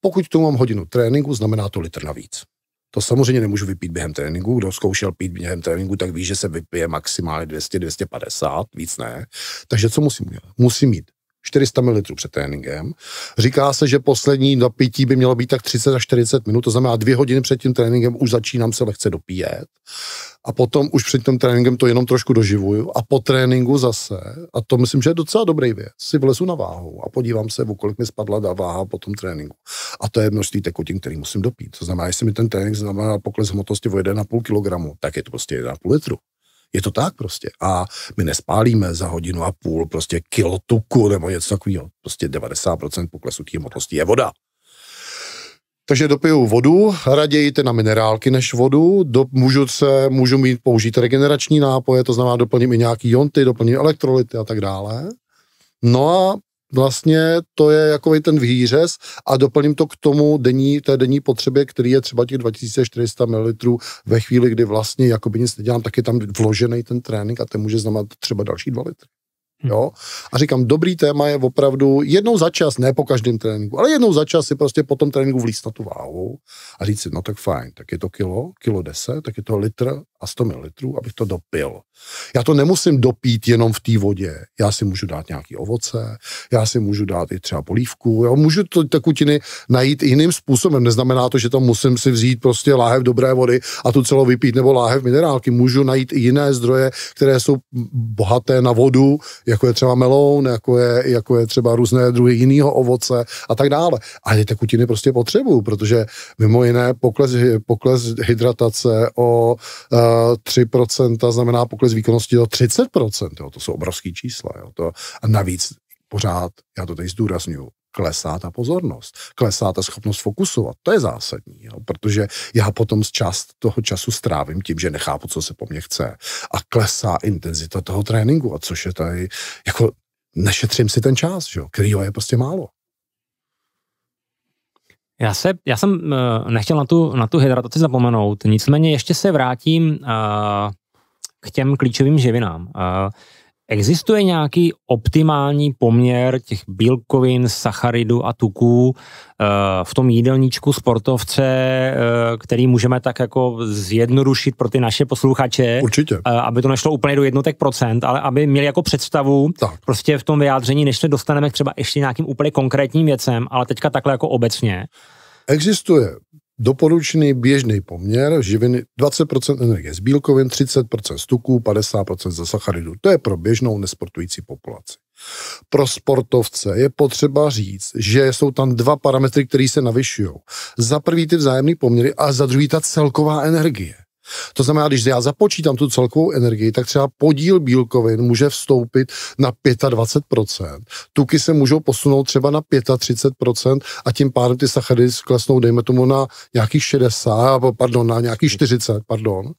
Speaker 2: Pokud tu mám hodinu tréninku, znamená to litr navíc. To samozřejmě nemůžu vypít během tréninku. Kdo zkoušel pít během tréninku, tak ví, že se vypije maximálně 200-250, víc ne. Takže co musím udělat? Musím mít 400 ml před tréninkem. Říká se, že poslední napití by mělo být tak 30 až 40 minut, to znamená dvě hodiny před tím tréninkem už začínám se lehce dopíjet. A potom už před tím tréninkem to jenom trošku doživuju a po tréninku zase, a to myslím, že je docela dobrý věc, si vlezu na váhu a podívám se, o kolik mi spadla ta váha po tom tréninku. A to je množství tekutin, který musím dopít. To znamená, jestli mi ten trénink znamená pokles hmotnosti o 1,5 kg, tak je to prostě 1,5 litru. Je to tak prostě. A my nespálíme za hodinu a půl prostě kilo tuku nebo něco takového. Prostě 90% poklesu té hmotnosti je voda. Takže dopiju vodu, raději na minerálky než vodu, do, můžu, se, můžu mít použít regenerační nápoje, to znamená doplním i nějaký jonty, doplním elektrolyty a tak dále. No a vlastně to je jako ten výřez a doplním to k tomu denní, té denní potřebě, který je třeba těch 2400 ml ve chvíli, kdy vlastně jakoby nic nedělám, tak je tam vložený ten trénink a ten může znamenat třeba další 2 litry. Hm. Jo? A říkám, dobrý téma je opravdu jednou za čas, ne po každém tréninku, ale jednou za čas si prostě po tom tréninku vlíst na tu váhu a říct si, no tak fajn, tak je to kilo, kilo deset, tak je to litr, a 100 ml, abych to dopil. Já to nemusím dopít jenom v té vodě. Já si můžu dát nějaké ovoce, já si můžu dát i třeba polívku, já můžu to tekutiny najít jiným způsobem. Neznamená to, že tam musím si vzít prostě láhev dobré vody a tu celou vypít, nebo láhev minerálky. Můžu najít i jiné zdroje, které jsou bohaté na vodu, jako je třeba meloun, jako je, jako je třeba různé druhy jiného ovoce a tak dále. A ty tekutiny prostě potřebuju, protože mimo jiné pokles, pokles hydratace o uh, 3%, znamená pokles výkonnosti do 30%. Jo, to jsou obrovský čísla. Jo, to, a navíc pořád, já to tady zdůraznuju, klesá ta pozornost, klesá ta schopnost fokusovat. To je zásadní, jo? protože já potom z část toho času strávím tím, že nechápu, co se po mně chce. A klesá intenzita toho tréninku, a což je tady, jako nešetřím si ten čas, že jo? kterýho je prostě málo.
Speaker 1: Já, se, já jsem eh, nechtěl na tu, na tu hydrataci zapomenout, nicméně ještě se vrátím eh, k těm klíčovým živinám. Eh, Existuje nějaký optimální poměr těch bílkovin, sacharidů a tuků eh, v tom jídelníčku sportovce, eh, který můžeme tak jako zjednodušit pro ty naše posluchače? Určitě. Eh, aby to nešlo úplně do jednotek procent, ale aby měli jako představu tak. prostě v tom vyjádření, než se dostaneme třeba ještě nějakým úplně konkrétním věcem, ale teďka takhle jako obecně.
Speaker 2: Existuje Doporučený běžný poměr živiny 20% energie z bílkovin, 30% z tuků, 50% ze sacharidů. To je pro běžnou nesportující populaci. Pro sportovce je potřeba říct, že jsou tam dva parametry, které se navyšují. Za prvý ty vzájemné poměry a za druhý ta celková energie. To znamená, když já započítám tu celkovou energii, tak třeba podíl bílkovin může vstoupit na 25%, tuky se můžou posunout třeba na 35% a tím pádem ty sacharidy klesnou, dejme tomu, na nějakých 60, pardon, na nějakých 40, pardon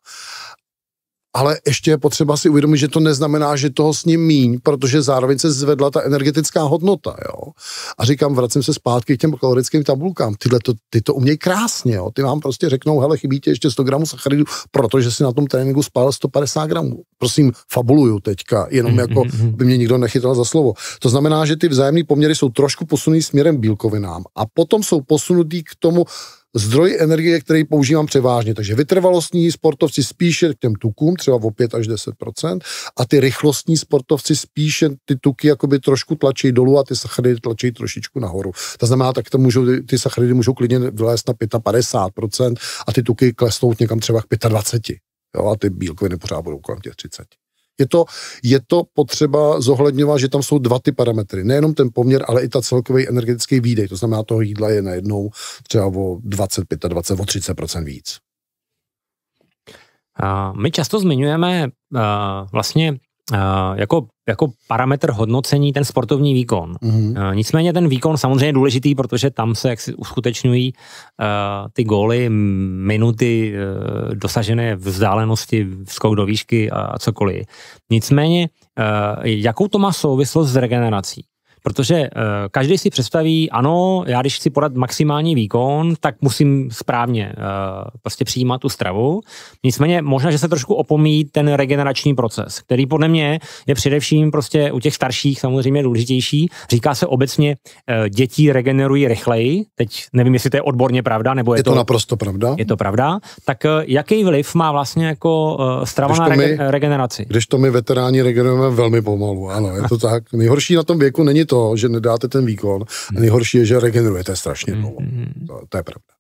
Speaker 2: ale ještě je potřeba si uvědomit, že to neznamená, že toho s ním míň, protože zároveň se zvedla ta energetická hodnota, jo. A říkám, vracím se zpátky k těm kalorickým tabulkám. Tyhle to, ty to umějí krásně, jo. Ty vám prostě řeknou, hele, chybí ti ještě 100 gramů sacharidů, protože si na tom tréninku spál 150 gramů. Prosím, fabuluju teďka, jenom jako mhm, mhm, mhm. by mě nikdo nechytal za slovo. To znamená, že ty vzájemné poměry jsou trošku posunuté směrem bílkovinám a potom jsou posunutý k tomu, zdroj energie, který používám převážně. Takže vytrvalostní sportovci spíše k těm tukům, třeba o 5 až 10 a ty rychlostní sportovci spíše ty tuky jakoby trošku tlačí dolů a ty sacharidy tlačí trošičku nahoru. To znamená, tak to můžou, ty sacharidy můžou klidně vylézt na 55 a ty tuky klesnout někam třeba k 25. Jo, a ty bílkoviny pořád budou kolem těch 30. Je to, je to potřeba zohledňovat, že tam jsou dva ty parametry. Nejenom ten poměr, ale i ta celkový energetický výdej. To znamená, toho jídla je najednou třeba o 25, 20, o 30 víc.
Speaker 1: My často zmiňujeme vlastně Eh, jako, jako parametr hodnocení ten sportovní výkon. Mm-hmm. Nicméně ten výkon samozřejmě je důležitý, protože tam se jak si uskutečňují uh, ty góly, minuty uh, dosažené vzdálenosti, skok do výšky a, a cokoliv. Nicméně, uh, jakou to má souvislost s regenerací? protože uh, každý si představí, ano, já když chci podat maximální výkon, tak musím správně uh, prostě přijímat tu stravu. Nicméně možná, že se trošku opomíjí ten regenerační proces, který podle mě je především prostě u těch starších samozřejmě důležitější. Říká se obecně, uh, děti regenerují rychleji, teď nevím, jestli to je odborně pravda, nebo je, je to, to naprosto pravda. Je to pravda. Tak uh, jaký vliv má vlastně jako uh, strava na regeneraci?
Speaker 2: Když to my veteráni regenerujeme velmi pomalu, ano, je to tak. Nejhorší na tom věku není to, to, že nedáte ten výkon. A hmm. nejhorší je, že regenerujete strašně hmm. dlouho. Hmm. To, to je pravda.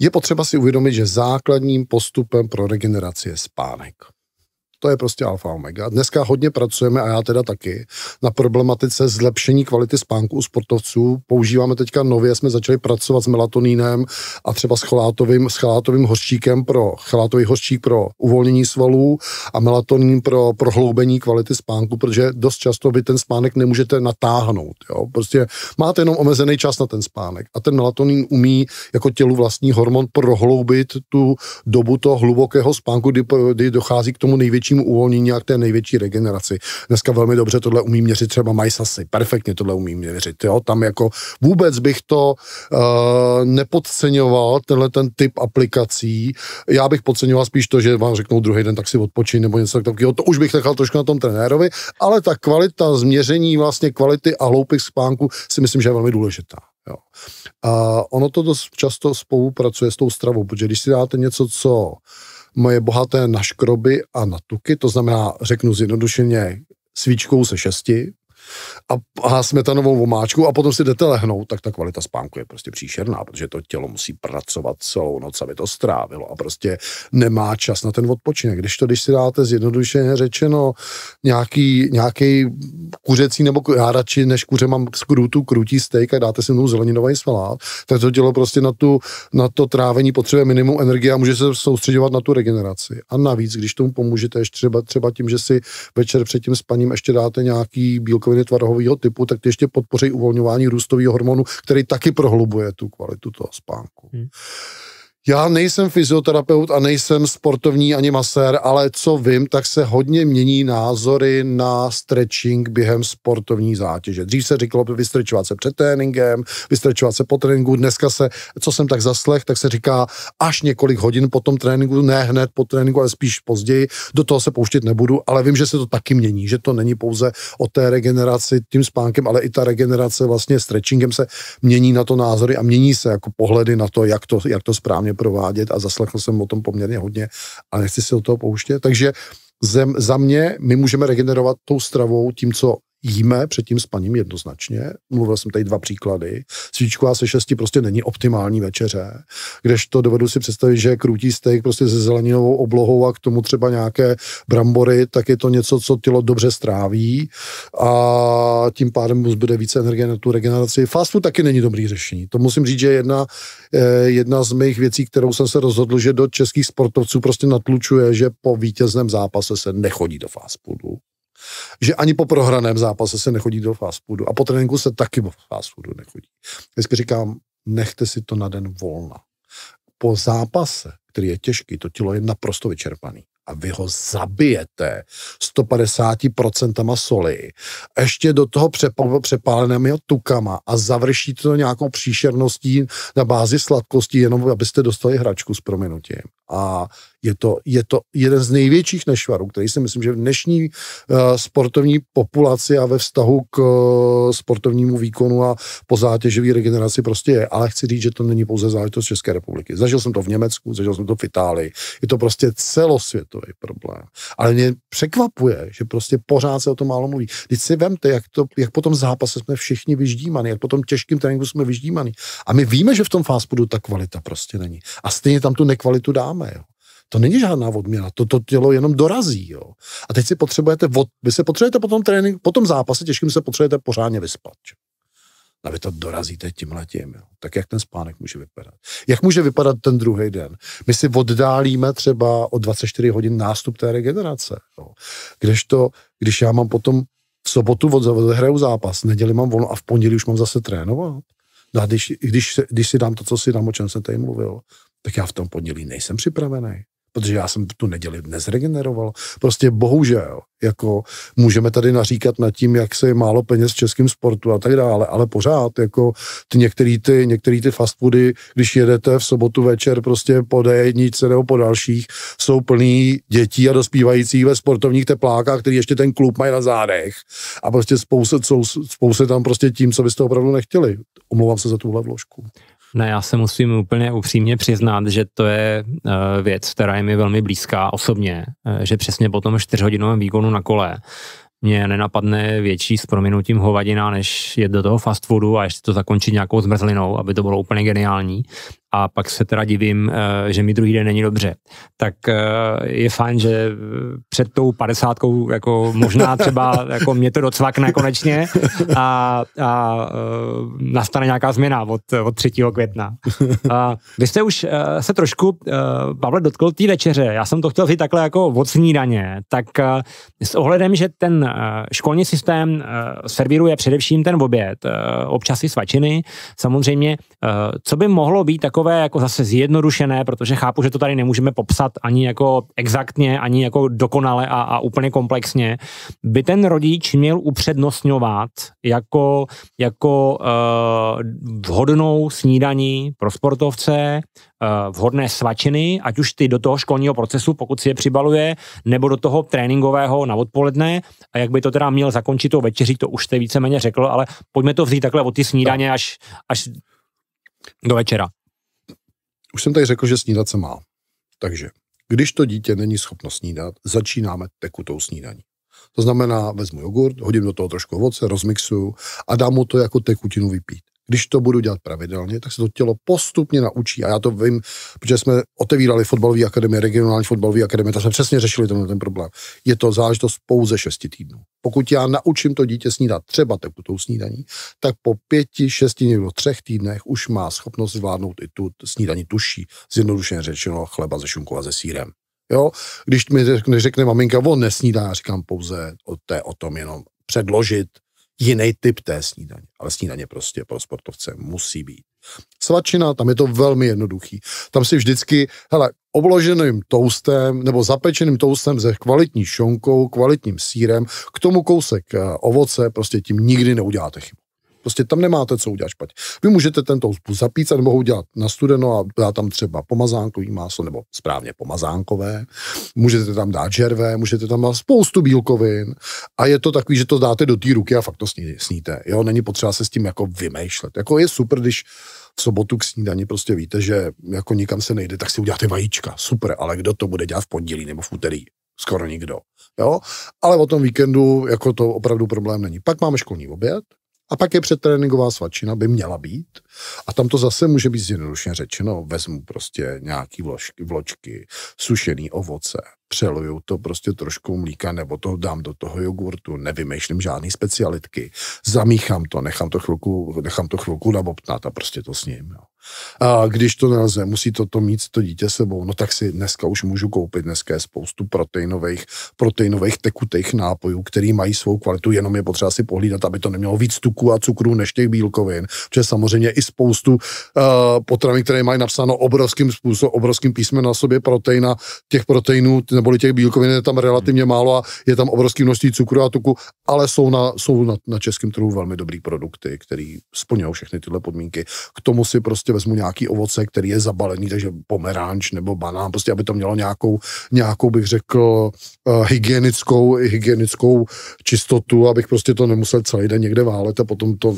Speaker 2: Je potřeba si uvědomit, že základním postupem pro regeneraci je spánek. To je prostě alfa omega. Dneska hodně pracujeme, a já teda taky, na problematice zlepšení kvality spánku u sportovců. Používáme teďka nově, jsme začali pracovat s melatonínem a třeba s chlátovým s cholátovým hořčíkem pro chlátový hořčík pro uvolnění svalů a melatonín pro prohloubení kvality spánku, protože dost často vy ten spánek nemůžete natáhnout. Jo? Prostě máte jenom omezený čas na ten spánek a ten melatonin umí jako tělu vlastní hormon prohloubit tu dobu toho hlubokého spánku, kdy, kdy dochází k tomu největší největšímu uvolnění a k té největší regeneraci. Dneska velmi dobře tohle umí měřit třeba majsasy, perfektně tohle umí měřit. Jo? Tam jako vůbec bych to uh, nepodceňoval, tenhle ten typ aplikací. Já bych podceňoval spíš to, že vám řeknou druhý den, tak si odpočin nebo něco takového. To už bych nechal trošku na tom trenérovi, ale ta kvalita změření vlastně kvality a hloupých spánku si myslím, že je velmi důležitá. Jo. A ono to dost často spolupracuje s tou stravou, protože když si dáte něco, co Moje bohaté na škroby a na tuky, to znamená, řeknu zjednodušeně, svíčkou se šesti, a, a smetanovou omáčku a potom si jdete lehnout, tak ta kvalita spánku je prostě příšerná, protože to tělo musí pracovat celou noc, aby to strávilo a prostě nemá čas na ten odpočinek. Když to, když si dáte zjednodušeně řečeno nějaký, nějaký kuřecí nebo já radši než kuře mám krutu, krutí steak a dáte si mnou zeleninový salát, tak to tělo prostě na, tu, na to trávení potřebuje minimum energie a může se soustředovat na tu regeneraci. A navíc, když tomu pomůžete ještě třeba, třeba tím, že si večer předtím spaním ještě dáte nějaký bílkový rakoviny tvarohového typu, tak ty ještě podpoří uvolňování růstového hormonu, který taky prohlubuje tu kvalitu toho spánku. Hmm. Já nejsem fyzioterapeut a nejsem sportovní ani masér, ale co vím, tak se hodně mění názory na stretching během sportovní zátěže. Dřív se říkalo vystrečovat se před tréninkem, vystrečovat se po tréninku. Dneska se, co jsem tak zaslech, tak se říká až několik hodin po tom tréninku, ne hned po tréninku, ale spíš později. Do toho se pouštět nebudu, ale vím, že se to taky mění, že to není pouze o té regeneraci tím spánkem, ale i ta regenerace vlastně stretchingem se mění na to názory a mění se jako pohledy na to, jak to, jak to správně mě provádět a zaslechl jsem o tom poměrně hodně a nechci si do toho pouštět. Takže zem, za mě my můžeme regenerovat tou stravou, tím, co jíme před tím spaním jednoznačně. Mluvil jsem tady dva příklady. Svíčková se šesti prostě není optimální večeře, kdežto dovedu si představit, že krutí steak prostě se zeleninovou oblohou a k tomu třeba nějaké brambory, tak je to něco, co tělo dobře stráví a tím pádem mu zbude více energie na tu regeneraci. Fast food taky není dobrý řešení. To musím říct, že je jedna, eh, jedna z mých věcí, kterou jsem se rozhodl, že do českých sportovců prostě natlučuje, že po vítězném zápase se nechodí do fast foodu že ani po prohraném zápase se nechodí do fast foodu a po tréninku se taky do fast foodu nechodí. Vždycky říkám, nechte si to na den volna. Po zápase, který je těžký, to tělo je naprosto vyčerpaný a vy ho zabijete 150% soli, ještě do toho přepálenými tukama a završíte to nějakou příšerností na bázi sladkosti, jenom abyste dostali hračku s prominutím. A je to, je to jeden z největších nešvarů, který si myslím, že v dnešní uh, sportovní populaci a ve vztahu k uh, sportovnímu výkonu a po zátěžové regeneraci prostě je. Ale chci říct, že to není pouze záležitost České republiky. Zažil jsem to v Německu, zažil jsem to v Itálii. Je to prostě celosvětové celosvětový problém. Ale mě překvapuje, že prostě pořád se o tom málo mluví. Když si vemte, jak, to, jak po tom zápase jsme všichni vyždímaní, jak po tom těžkém tréninku jsme vyždímaní. A my víme, že v tom fast foodu ta kvalita prostě není. A stejně tam tu nekvalitu dáme. Jo. To není žádná odměna, to, to tělo jenom dorazí. Jo. A teď si potřebujete, vy se potřebujete po tom tréninku, po tom zápase těžkým se potřebujete pořádně vyspat. Čo? A vy to dorazíte tím letím. Jo. Tak jak ten spánek může vypadat? Jak může vypadat ten druhý den? My si oddálíme třeba o 24 hodin nástup té regenerace. Jo. Kdežto, když já mám potom v sobotu odehraju zápas, neděli mám volno a v pondělí už mám zase trénovat. No a když, když, když si dám to, co si dám, o čem jsem tady mluvil, tak já v tom pondělí nejsem připravený protože já jsem tu neděli dnes regeneroval. Prostě bohužel, jako můžeme tady naříkat nad tím, jak se je málo peněz v českém sportu a tak dále, ale pořád, jako ty některý ty, některý ty fast foody, když jedete v sobotu večer prostě po d nebo po dalších, jsou plný dětí a dospívajících ve sportovních teplákách, který ještě ten klub mají na zádech a prostě spouse, jsou, spouse tam prostě tím, co byste opravdu nechtěli. Omlouvám se za tuhle vložku.
Speaker 1: Ne, já se musím úplně upřímně přiznat, že to je eh, věc, která je mi velmi blízká osobně, eh, že přesně po tom čtyřhodinovém výkonu na kole mě nenapadne větší s prominutím hovadina, než jet do toho fast foodu a ještě to zakončit nějakou zmrzlinou, aby to bylo úplně geniální a pak se teda divím, eh, že mi druhý den není dobře. Tak eh, je fajn, že eh, před tou padesátkou jako možná třeba jako mě to docvakne konečně a, a nastane nějaká změna od, od 3. května. A vy jste už se trošku, Pavle, dotkl té večeře. Já jsem to chtěl říct takhle jako od snídaně. Tak s ohledem, že ten školní systém servíruje především ten oběd, občas i svačiny, samozřejmě, co by mohlo být jako takové jako zase zjednodušené, protože chápu, že to tady nemůžeme popsat ani jako exaktně, ani jako dokonale a, a úplně komplexně, by ten rodič měl upřednostňovat jako, jako uh, vhodnou snídaní pro sportovce, eh, vhodné svačiny, ať už ty do toho školního procesu, pokud si je přibaluje, nebo do toho tréninkového na odpoledne. A jak by to teda měl zakončit tou večeří, to už jste víceméně řekl, ale pojďme to vzít takhle od ty snídaně až, až do večera. Už jsem tady řekl, že snídat se má.
Speaker 2: Takže, když to dítě není schopno snídat, začínáme tekutou snídaní. To znamená, vezmu jogurt, hodím do toho trošku ovoce, rozmixuju a dám mu to jako tekutinu vypít. Když to budu dělat pravidelně, tak se to tělo postupně naučí. A já to vím, protože jsme otevírali fotbalové akademie, regionální fotbalové akademie, tak jsme přesně řešili tenhle ten problém. Je to záležitost pouze 6 týdnů. Pokud já naučím to dítě snídat třeba tekutou snídaní, tak po pěti, šesti, nebo třech týdnech už má schopnost zvládnout i tu snídaní tuší, zjednodušeně řečeno chleba ze šunkou a ze sírem. Jo? Když mi řekne maminka, on nesnídá, já říkám pouze o, té, o tom jenom předložit jiný typ té snídaně. Ale snídaně prostě pro sportovce musí být. Svačina, tam je to velmi jednoduchý. Tam si vždycky, hele, obloženým toustem nebo zapečeným toustem se kvalitní šonkou, kvalitním sírem, k tomu kousek eh, ovoce, prostě tím nikdy neuděláte chybu. Prostě tam nemáte co udělat špatně. Vy můžete tento humus zapít, nebo ho udělat na studeno a dát tam třeba pomazánkový máslo, nebo správně pomazánkové. Můžete tam dát žerve, můžete tam dát spoustu bílkovin a je to takový, že to dáte do té ruky a fakt to sní, sníte. Jo, není potřeba se s tím jako vymýšlet. Jako je super, když v sobotu k snídani prostě víte, že jako nikam se nejde, tak si uděláte vajíčka. Super, ale kdo to bude dělat v pondělí nebo v úterý? Skoro nikdo. Jo? Ale o tom víkendu jako to opravdu problém není. Pak máme školní oběd, a pak je předtréninková svačina, by měla být. A tam to zase může být zjednodušeně řečeno. Vezmu prostě nějaký vložky, vločky, sušený ovoce, přeluju to prostě trošku mlíka nebo to dám do toho jogurtu, nevymýšlím žádný specialitky, zamíchám to, nechám to chvilku, nechám to chvilku nabobtnat a prostě to s ním. Jo. A když to nelze, musí toto mít to dítě sebou, no tak si dneska už můžu koupit. Dneska je spoustu proteinových, proteinových tekutých nápojů, který mají svou kvalitu, jenom je potřeba si pohlídat, aby to nemělo víc tuku a cukru než těch bílkovin. Protože samozřejmě i spoustu uh, potravin, které mají napsáno obrovským způsobem, obrovským písmem na sobě proteina, těch proteinů neboli těch bílkovin je tam relativně málo a je tam obrovský množství cukru a tuku, ale jsou na, jsou na, na českém trhu velmi dobrý produkty, které splňují všechny tyhle podmínky. K tomu si prostě prostě vezmu nějaký ovoce, který je zabalený, takže pomeranč nebo banán, prostě aby to mělo nějakou, nějakou bych řekl, eh, hygienickou, hygienickou čistotu, abych prostě to nemusel celý den někde válet a potom to,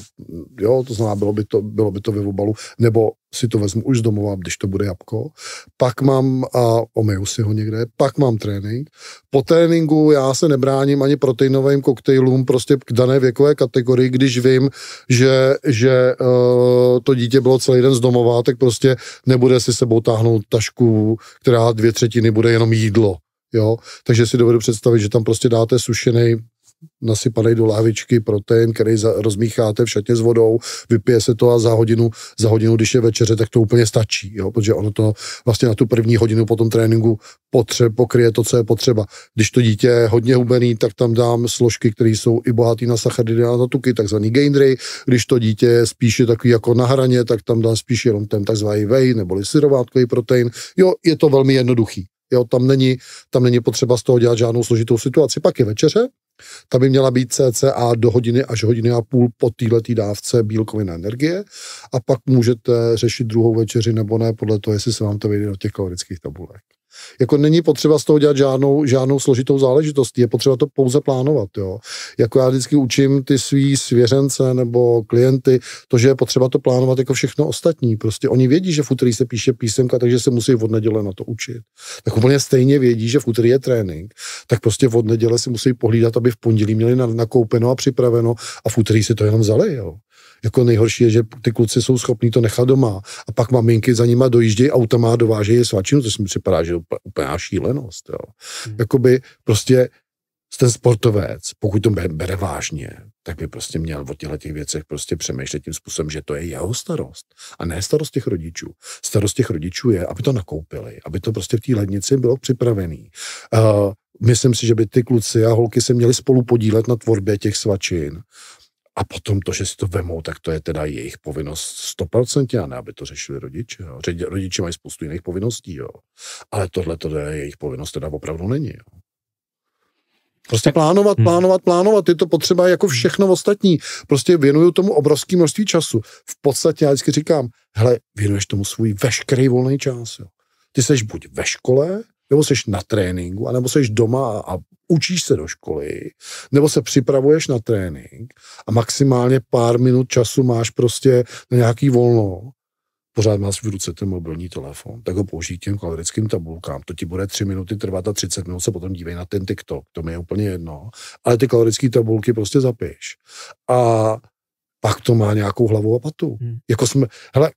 Speaker 2: jo, to znamená, bylo by to, bylo by to ve obalu, nebo si to vezmu už z domova, když to bude jabko, pak mám a omeju si ho někde, pak mám trénink. Po tréninku já se nebráním ani proteinovým koktejlům prostě k dané věkové kategorii, když vím, že, že uh, to dítě bylo celý den z domova, tak prostě nebude si sebou táhnout tašku, která dvě třetiny bude jenom jídlo. Jo? Takže si dovedu představit, že tam prostě dáte sušený nasypaný do lávičky protein, který za, rozmícháte v šatně s vodou, vypije se to a za hodinu, za hodinu, když je večeře, tak to úplně stačí, jo? protože ono to vlastně na tu první hodinu po tom tréninku potře, pokryje to, co je potřeba. Když to dítě je hodně hubený, tak tam dám složky, které jsou i bohatý na sacharidy a na tuky, takzvaný gainry. Když to dítě je spíše takový jako na hraně, tak tam dám spíše jenom ten takzvaný whey neboli syrovátkový protein. Jo, je to velmi jednoduchý. Jo, tam není, tam není potřeba z toho dělat žádnou složitou situaci. Pak je večeře, ta by měla být cca do hodiny až hodiny a půl po této dávce bílkovin energie a pak můžete řešit druhou večeři nebo ne, podle toho, jestli se vám to vyjde do těch kalorických tabulek. Jako není potřeba z toho dělat žádnou, žádnou složitou záležitost, je potřeba to pouze plánovat. Jo. Jako já vždycky učím ty svý svěřence nebo klienty, to, že je potřeba to plánovat jako všechno ostatní. Prostě oni vědí, že v úterý se píše písemka, takže se musí od neděle na to učit. Tak úplně stejně vědí, že v úterý je trénink, tak prostě od neděle si musí pohlídat, aby v pondělí měli nakoupeno a připraveno a v úterý si to jenom vzali. Jo. Jako nejhorší je, že ty kluci jsou schopní to nechat doma a pak maminky za nima dojíždějí autama a dovážejí je svačinu, to si mi připadá, že je úplná šílenost. Jo. Hmm. Jakoby prostě ten sportovec, pokud to bere vážně, tak by prostě měl o těchto těch věcech prostě přemýšlet tím způsobem, že to je jeho starost a ne starost těch rodičů. Starost těch rodičů je, aby to nakoupili, aby to prostě v té lednici bylo připravené. Uh, eh, myslím si, že by ty kluci a holky se měli spolu podílet na tvorbě těch svačin, a potom to, že si to vemou, tak to je teda jejich povinnost stoprocentně, a ne, aby to řešili rodiče. Jo. Rodiče mají spoustu jiných povinností, jo. Ale tohle to je jejich povinnost, teda opravdu není. Jo. Prostě tak, plánovat, hmm. plánovat, plánovat, je to potřeba jako všechno ostatní. Prostě věnuju tomu obrovské množství času. V podstatě já vždycky říkám, hele, věnuješ tomu svůj veškerý volný čas. Jo. Ty seš buď ve škole, nebo seš na tréninku, anebo seš doma a učíš se do školy, nebo se připravuješ na trénink a maximálně pár minut času máš prostě na nějaký volno, pořád máš v ruce ten mobilní telefon, tak ho použij těm kalorickým tabulkám. To ti bude 3 minuty trvat a 30 minut se potom dívej na ten TikTok, to mi je úplně jedno. Ale ty kalorické tabulky prostě zapiš. A pak to má nějakou hlavu a patu. Hmm. Jako jsme, hele,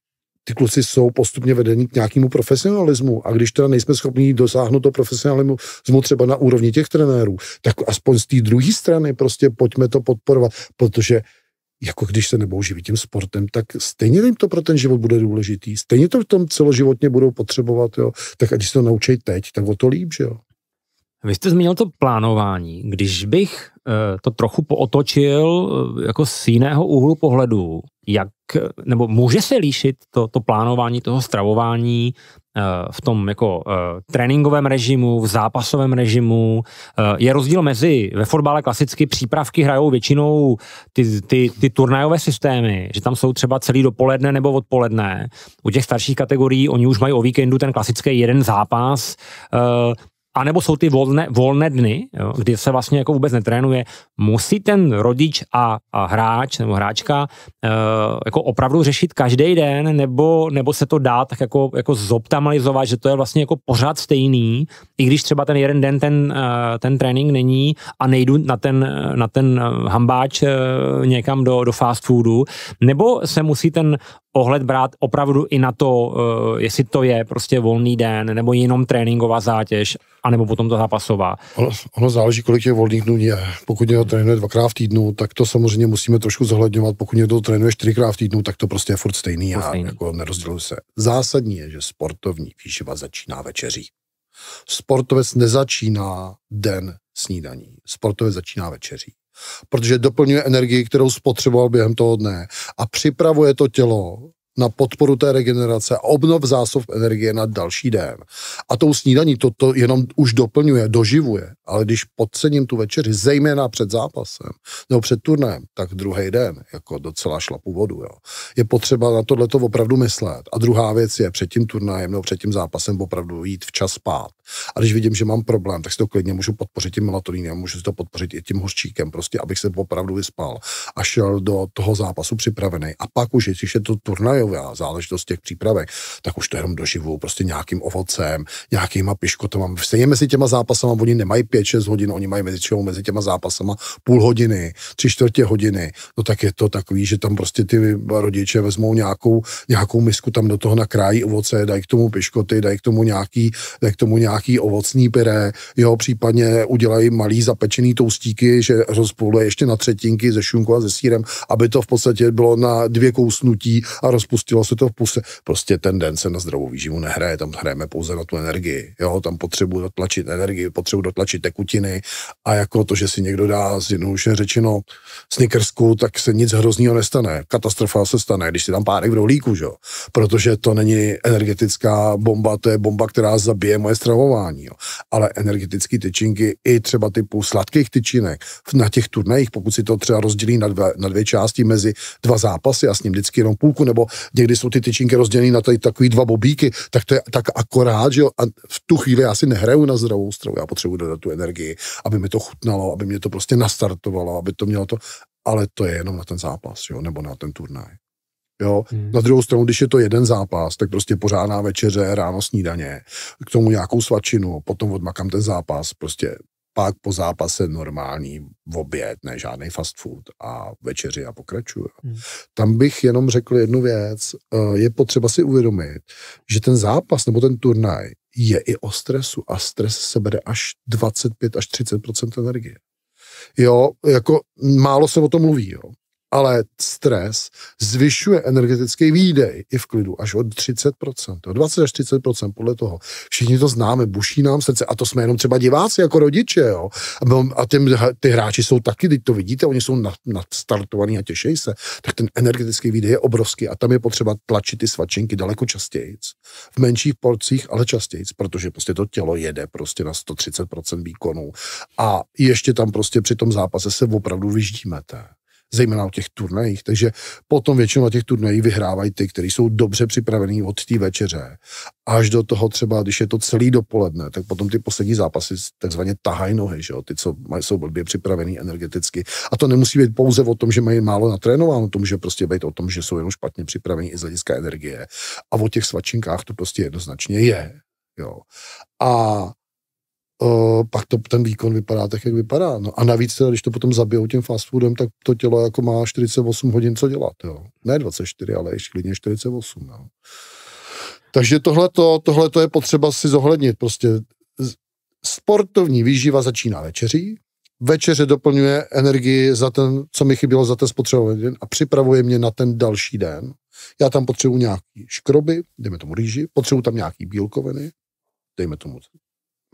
Speaker 2: ty kluci jsou postupně vedení k nějakému profesionalismu a když teda nejsme schopni dosáhnout toho profesionalismu třeba na úrovni těch trenérů, tak aspoň z té druhé strany prostě pojďme to podporovat, protože jako když se nebou živit tím sportem, tak stejně jim to pro ten život bude důležitý, stejně to v tom celoživotně budou potřebovat, jo. tak a když se to naučí teď, tak o to líp, že jo.
Speaker 1: Vy jste zmínil to plánování. Když bych eh, to trochu pootočil eh, jako z jiného úhlu pohledu, jak, nebo může se líšit to, to plánování toho stravování eh, v tom jako eh, tréninkovém režimu, v zápasovém režimu. Eh, je rozdíl mezi, ve fotbale klasicky přípravky hrajou většinou ty, ty, ty turnajové systémy, že tam jsou třeba celý dopoledne nebo odpoledne. U těch starších kategorií oni už mají o víkendu ten klasický jeden zápas a nebo jsou ty volné, volné dny, jo, kdy se vlastně jako vůbec netrénuje, musí ten rodič a, a hráč nebo hráčka e, jako opravdu řešit každý den, nebo, nebo se to dá tak jako, jako zoptimalizovat, že to je vlastně jako pořád stejný, i když třeba ten jeden den ten, eh, ten trénink není a nejdu na ten, na ten eh, hambáč někam do, do fast foodu, nebo se musí ten ohled brát opravdu i na to, eh, jestli to je prostě volný den, nebo jenom tréninková zátěž, anebo potom ta zápasová? Ono, ono záleží, kolik je volných dnů je.
Speaker 2: Pokud někdo trénuje dvakrát v týdnu, tak to samozřejmě musíme trošku zohledňovat. Pokud někdo trénuje čtyřikrát v týdnu, tak to prostě je furt stejný, furt stejný. a jako nerozděluje se. Zásadní je, že sportovní výživa začíná večeří. Sportovec nezačíná den snídaní. Sportovec začíná večeří protože doplňuje energii, kterou spotřeboval během toho dne a připravuje to tělo na podporu té regenerace a obnov zásob energie na další den. A tou snídaní to, to jenom už doplňuje, doživuje. Ale když podcením tu večeři, zejména před zápasem nebo před turnajem, tak druhý den jako docela šlapu vodu. Jo. Je potřeba na tohleto to opravdu myslet. A druhá věc je před tím turnajem nebo před tím zápasem opravdu jít včas spát. A když vidím, že mám problém, tak si to klidně můžu podpořit tím melatoninem, můžu si to podpořit i tím hořčíkem, prostě abych se opravdu vyspal a šel do toho zápasu připravený. A pak už, když je to turnajová záležitost těch přípravek, tak už to jenom doživu prostě nějakým ovocem, nějakýma piškotama. Stejně mezi těma zápasama, oni nemají 5-6 hodin, oni mají mezi, čeho, mezi těma zápasama půl hodiny, tři čtvrtě hodiny. No tak je to takový, že tam prostě ty rodiče vezmou nějakou, nějakou misku tam do toho nakrájí ovoce, dají k tomu piškoty, dají k tomu nějaký, dají k tomu nějaký nějaký ovocný pyré, jo, případně udělají malý zapečený toustíky, že rozpůluje ještě na třetinky ze šunku a ze sírem, aby to v podstatě bylo na dvě kousnutí a rozpustilo se to v puse. Prostě ten den se na zdravou výživu nehraje, tam hrajeme pouze na tu energii, jo, tam potřebuji dotlačit energii, potřebuji dotlačit tekutiny a jako to, že si někdo dá už řečeno snickersku, tak se nic hroznýho nestane. Katastrofa se stane, když si tam párek v rohlíku, že? protože to není energetická bomba, to je bomba, která zabije moje stravo stravování. Jo. Ale energetické tyčinky i třeba typu sladkých tyčinek na těch turnajích, pokud si to třeba rozdělí na, dvě, na dvě části mezi dva zápasy a s ním vždycky jenom půlku, nebo někdy jsou ty tyčinky rozděleny na tady takový dva bobíky, tak to je tak akorát, že jo, a v tu chvíli já si nehraju na zdravou stravu, já potřebuji dodat tu energii, aby mi to chutnalo, aby mě to prostě nastartovalo, aby to mělo to, ale to je jenom na ten zápas, jo, nebo na ten turnaj. Jo? Hmm. Na druhou stranu, když je to jeden zápas, tak prostě pořádná večeře, ráno snídaně, k tomu nějakou svačinu, potom odmakám ten zápas, prostě pak po zápase normální oběd, ne žádný fast food a večeři a pokračuju. Hmm. Tam bych jenom řekl jednu věc, eh, je potřeba si uvědomit, že ten zápas nebo ten turnaj je i o stresu a stres se bere až 25 až 30 energie. Jo, jako málo se o tom mluví, jo ale stres zvyšuje energetický výdej i v klidu až o 30%, od 20 až 30% podle toho. Všichni to známe, buší nám srdce a to jsme jenom třeba diváci jako rodiče, jo. A ty, ty hráči jsou taky, teď to vidíte, oni jsou nadstartovaní a těší se, tak ten energetický výdej je obrovský a tam je potřeba tlačit ty svačinky daleko častěji, v menších porcích, ale častěji, protože prostě to tělo jede prostě na 130% výkonu a ještě tam prostě při tom zápase se opravdu vyždímete zejména o těch turnajích. Takže potom většinou na těch turnajích vyhrávají ty, kteří jsou dobře připravení od té večeře až do toho třeba, když je to celý dopoledne, tak potom ty poslední zápasy takzvaně tahají nohy, že jo? ty, co mají, jsou blbě připravený energeticky. A to nemusí být pouze o tom, že mají málo natrénováno, to může prostě být o tom, že jsou jenom špatně připravení i z hlediska energie. A o těch svačinkách to prostě jednoznačně je. Jo. A o, eh, pak to, ten výkon vypadá tak, jak vypadá. No a navíc, teda, když to potom zabijou tím fast foodem, tak to tělo jako má 48 hodin co dělat. Jo. Ne 24, ale ještě klidně 48. Jo. Takže tohle to je potřeba si zohlednit. Prostě sportovní výživa začíná večeří, večeře doplňuje energii za ten, co mi chybělo za ten spotřebovaný den a připravuje mě na ten další den. Já tam potřebuji nějaký škroby, dejme tomu rýži, potřebuji tam nějaký bílkoviny, dejme tomu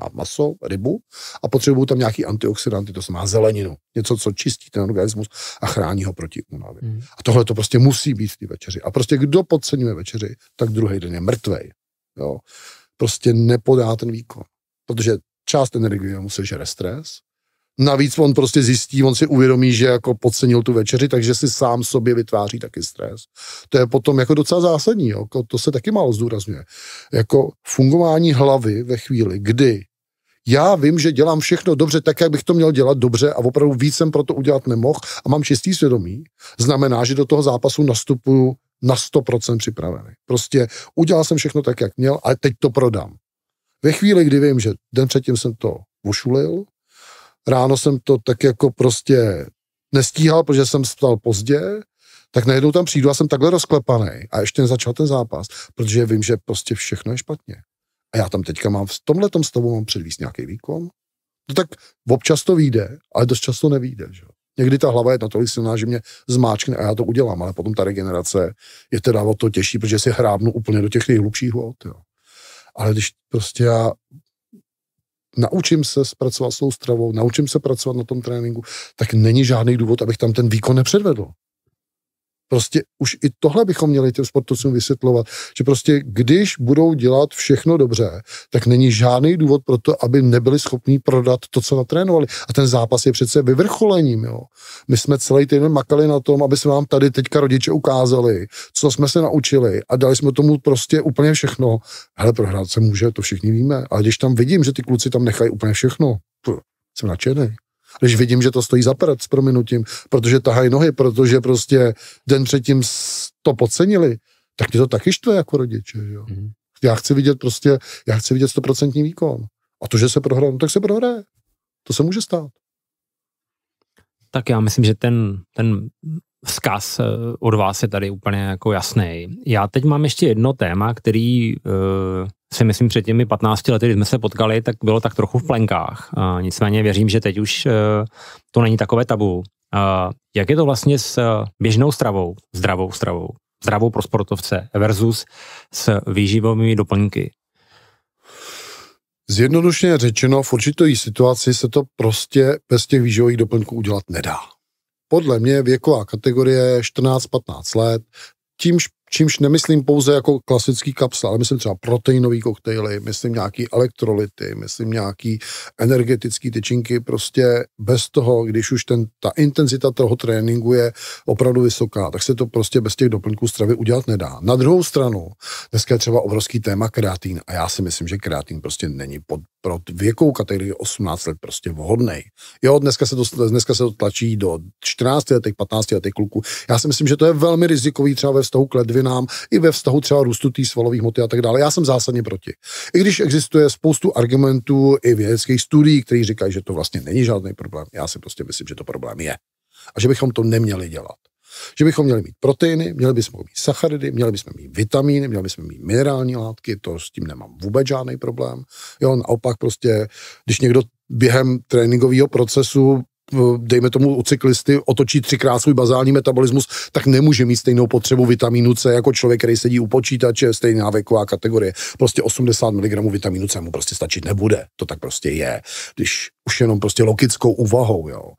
Speaker 2: má maso, rybu a potřebují tam nějaký antioxidanty, to znamená zeleninu, něco, co čistí ten organismus a chrání ho proti únavě. Hmm. A tohle to prostě musí být v té večeři. A prostě kdo podceňuje večeři, tak druhý den je mrtvej. Jo. Prostě nepodá ten výkon, protože část energie musí žere stres, Navíc on prostě zjistí, on si uvědomí, že jako podcenil tu večeři, takže si sám sobě vytváří taky stres. To je potom jako docela zásadní, jo? Jako to se taky málo zdůrazňuje. Jako fungování hlavy ve chvíli, kdy já vím, že dělám všechno dobře tak, jak bych to měl dělat dobře a opravdu víc jsem pro to udělat nemohl a mám čistý svědomí, znamená, že do toho zápasu nastupuju na 100% připravený. Prostě udělal jsem všechno tak, jak měl a teď to prodám. Ve chvíli, kdy vím, že den předtím jsem to ušulil, ráno jsem to tak jako prostě nestíhal, protože jsem stal pozdě, tak najednou tam přijdu a jsem takhle rozklepaný a ještě nezačal ten zápas, protože vím, že prostě všechno je špatně a já tam teďka mám, v tomhle stavu mám předvíst nějaký výkon, no tak občas to vyjde, ale dost často nevyjde. Že? Někdy ta hlava je natolik silná, že mě zmáčkne a já to udělám, ale potom ta regenerace je teda o to těžší, protože si hrábnu úplně do těch nejhlubších vod. Jo. Ale když prostě já naučím se zpracovat s tou stravou, naučím se pracovat na tom tréninku, tak není žádný důvod, abych tam ten výkon nepředvedl. Prostě už i tohle bychom měli těm sportovcům vysvětlovat, že prostě když budou dělat všechno dobře, tak není žádný důvod pro to, aby nebyli schopní prodat to, co natrénovali. A ten zápas je přece vyvrcholením. Jo. My jsme celý týden makali na tom, aby se vám tady teďka rodiče ukázali, co jsme se naučili a dali jsme tomu prostě úplně všechno. Hele, prohrát se může, to všichni víme. Ale když tam vidím, že ty kluci tam nechají úplně všechno, jsem nadšený když vidím, že to stojí za prd s prominutím, protože tahají nohy, protože prostě den předtím to podcenili, tak mě to taky štve jako rodiče. Jo? Mm. Já chci vidět prostě, já chci vidět stoprocentní výkon. A to, že se prohraje, no tak se prohraje. To se může stát.
Speaker 1: Tak já myslím, že ten, ten vzkaz eh, od vás je tady úplně jako jasný. Já teď mám ještě jedno téma, který eh, si myslím před těmi 15 lety, kdy jsme se potkali, tak bylo tak trochu v plenkách. A nicméně věřím, že teď už eh, to není takové tabu. A jak je to vlastně s eh, běžnou stravou, zdravou stravou, zdravou pro sportovce versus s výživovými doplňky?
Speaker 2: Zjednodušeně řečeno, v určitý situaci se to prostě bez těch výživových doplňků udělat nedá. Podle mě věková kategorie 14-15 let, tím čímž nemyslím pouze jako klasický kapsle, ale myslím třeba proteinový koktejly, myslím nějaký elektrolyty, myslím nějaký energetický tyčinky, prostě bez toho, když už ten, ta intenzita toho tréninku je opravdu vysoká, tak se to prostě bez těch doplňků stravy udělat nedá. Na druhou stranu, dneska je třeba obrovský téma kreatín a já si myslím, že kreatín prostě není pod, pro věkou kategorii 18 let prostě vhodný. Jo, dneska se, to, dneska se to tlačí do 14 letech, 15 letech kluků. Já si myslím, že to je velmi rizikový třeba ve vztahu k ledvě rakovinám, i ve vztahu třeba růstu té svalových hmoty a tak dále. Já jsem zásadně proti. I když existuje spoustu argumentů i vědeckých studií, které říkají, že to vlastně není žádný problém, já si prostě myslím, že to problém je. A že bychom to neměli dělat. Že bychom měli mít proteiny, měli bychom mít sacharidy, měli bychom mít vitamíny, měli bychom mít minerální látky, to s tím nemám vůbec žádný problém. Jo, naopak prostě, když někdo během tréninkového procesu dejme tomu u cyklisty, otočí třikrát svůj bazální metabolismus, tak nemůže mít stejnou potřebu vitamínu C jako člověk, který sedí u počítače, stejná věková kategorie. Prostě 80 mg vitamínu C mu prostě stačit nebude. To tak prostě je. Když už jenom prostě logickou úvahou. Jo.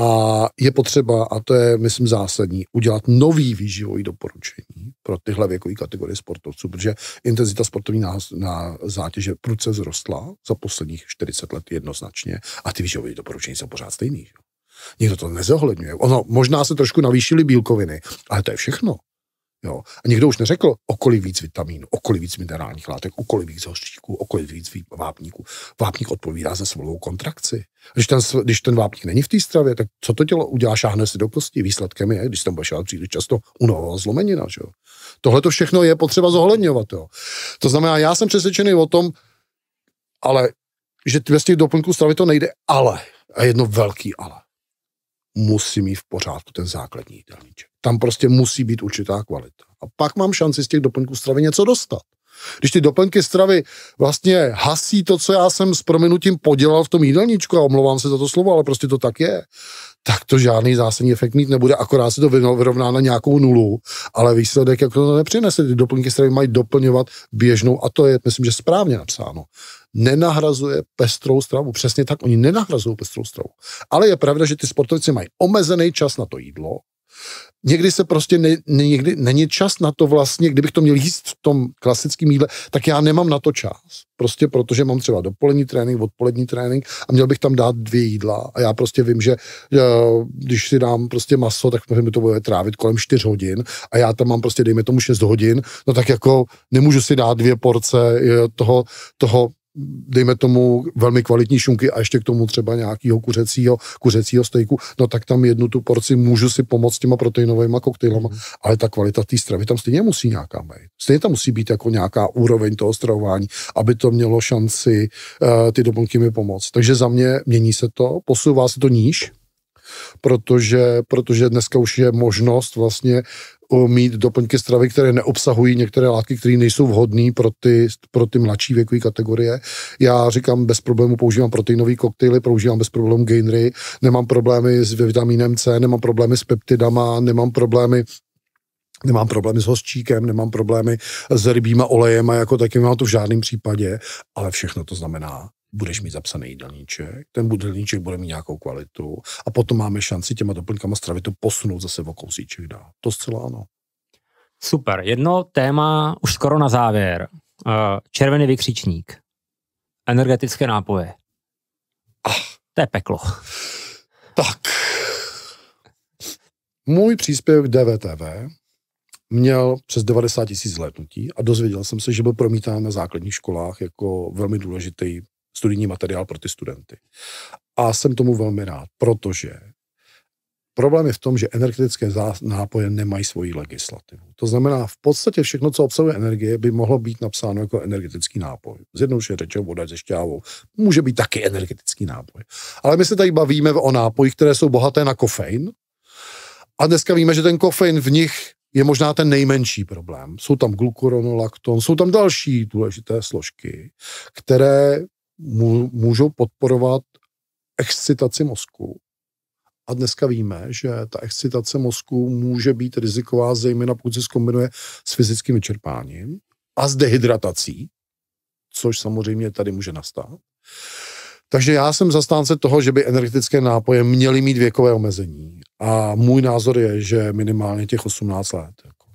Speaker 2: A je potřeba, a to je, myslím, zásadní, udělat nový výživový doporučení pro tyhle věkové kategorie sportovců, protože intenzita sportovní na, na zátěže prudce zrostla za posledních 40 let jednoznačně a ty výživové doporučení jsou pořád stejný. Jo. Nikdo to nezohledňuje. Ono, možná se trošku navýšily bílkoviny, ale to je všechno. Jo. A někdo už neřekl, o kolik víc vitamínů, o kolik víc minerálních látek, o kolik víc hořčíků, o kolik víc vápníků. Vápník odpovídá za svou kontrakci. Když ten, když ten vápník není v té stravě, tak co to tělo udělá? Šáhne si do kosti. Výsledkem je, když tam budeš příliš často, unavala zlomenina. Že Tohle to všechno je potřeba zohledňovat. Jo. To znamená, já jsem přesvědčený o tom, ale že bez těch doplňků stravy to nejde, ale, a jedno velký ale musí mít v pořádku ten základní jídelníček. Tam prostě musí být určitá kvalita. A pak mám šanci z těch doplňků stravy něco dostat. Když ty doplňky stravy vlastně hasí to, co já jsem s prominutím podělal v tom jídelníčku, a omlouvám se za to slovo, ale prostě to tak je, tak to žádný zásadní efekt mít nebude, akorát se to vyrovná na nějakou nulu, ale výsledek jako to nepřinese. Ty doplňky stravy mají doplňovat běžnou, a to je, myslím, že správně napsáno, nenahrazuje pestrou stravu. Přesně tak, oni nenahrazují pestrou stravu. Ale je pravda, že ty sportovci mají omezený čas na to jídlo, někdy se prostě ne, ne, někdy není čas na to vlastně, kdybych to měl jíst v tom klasickém jídle, tak já nemám na to čas. Prostě protože mám třeba dopolední trénink, odpolední trénink a měl bych tam dát dvě jídla a já prostě vím, že eh, když si dám prostě maso, tak mi to bude trávit kolem 4 hodin a já tam mám prostě dejme tomu 6 hodin, no tak jako nemůžu si dát dvě porce eh, toho, toho dejme tomu velmi kvalitní šunky a ještě k tomu třeba nějakého kuřecího, kuřecího stejku, no tak tam jednu tu porci můžu si pomoct těma proteinovými koktejlama, mhm. ale ta kvalita té stravy tam stejně musí nějaká být. Stejně tam musí být jako nějaká úroveň toho stravování, aby to mělo šanci uh, ty doplňky mi pomoct. Takže za mě mění se to, posouvá se to níž, protože, protože dneska už je možnost vlastně mít doplňky stravy, které neobsahují některé látky, které nejsou vhodné pro ty, pro ty mladší věkové kategorie. Já říkám, bez problému používám proteinové koktejly, používám bez problému gainery, nemám problémy s vitamínem C, nemám problémy s peptidama, nemám problémy Nemám problémy s hořčíkem, nemám problémy s rybíma olejem a jako taky mám to v žádném případě, ale všechno to znamená, budeš mít zapsaný jídelníček, ten jídelníček bude mít nějakou kvalitu a potom máme šanci těma doplňkama stravy to
Speaker 1: posunout zase o kousíček
Speaker 2: dál. To zcela ano.
Speaker 1: Super. Jedno téma už skoro na závěr. Eh, červený vykřičník. Energetické nápoje. Ach. To je peklo. Tak.
Speaker 2: Můj příspěvek DVTV měl přes 90 tisíc zhlédnutí a dozvěděl jsem se, že byl promítán na základních školách jako velmi důležitý studijní materiál pro ty studenty. A jsem tomu velmi rád, protože Problém je v tom, že energetické nápoje nemají svoji legislativu. To znamená, v podstatě všechno, co obsahuje energie, by mohlo být napsáno jako energetický nápoj. Z Zjednodušeně řečeno voda se šťávou. Může být taky energetický nápoj. Ale my se tady bavíme o nápojích, které jsou bohaté na kofein. A dneska víme, že ten kofein v nich je možná ten nejmenší problém. Jsou tam glukuronolakton, jsou tam další důležité složky, které můžou podporovat excitaci mozku. A dneska víme, že ta excitace mozku může být riziková, zejména pokud se zkombinuje s fyzickým vyčerpáním a s dehydratací, což samozřejmě tady může nastat. Takže já jsem zastánce toho, že by energetické nápoje měly mít věkové omezení. A můj názor je, že minimálně těch 18 let. Jako.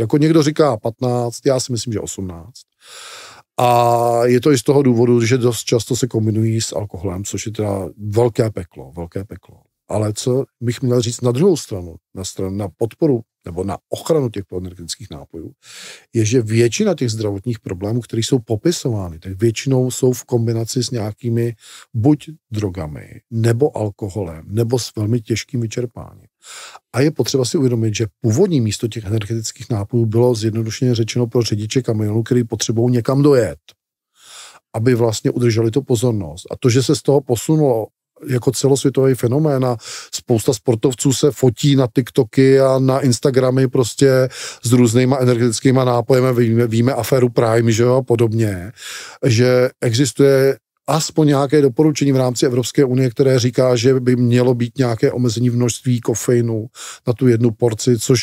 Speaker 2: jako, někdo říká 15, já si myslím, že 18. A je to i z toho důvodu, že dost často se kombinují s alkoholem, což je teda velké peklo, velké peklo. Ale co bych měl říct na druhou stranu, na stranu na podporu nebo na ochranu těch energetických nápojů, je, že většina těch zdravotních problémů, které jsou popisovány, tak většinou jsou v kombinaci s nějakými buď drogami, nebo alkoholem, nebo s velmi těžkým vyčerpáním. A je potřeba si uvědomit, že původní místo těch energetických nápojů bylo zjednodušeně řečeno pro řidiče kamionů, který potřebují někam dojet, aby vlastně udrželi tu pozornost. A to, že se z toho posunulo jako celosvětový fenomén a spousta sportovců se fotí na TikToky a na Instagramy prostě s různýma energetickýma nápojemi, víme, víme aféru Prime, že jo, a podobně, že existuje aspoň nějaké doporučení v rámci Evropské unie, které říká, že by mělo být nějaké omezení v množství kofeinu na tu jednu porci, což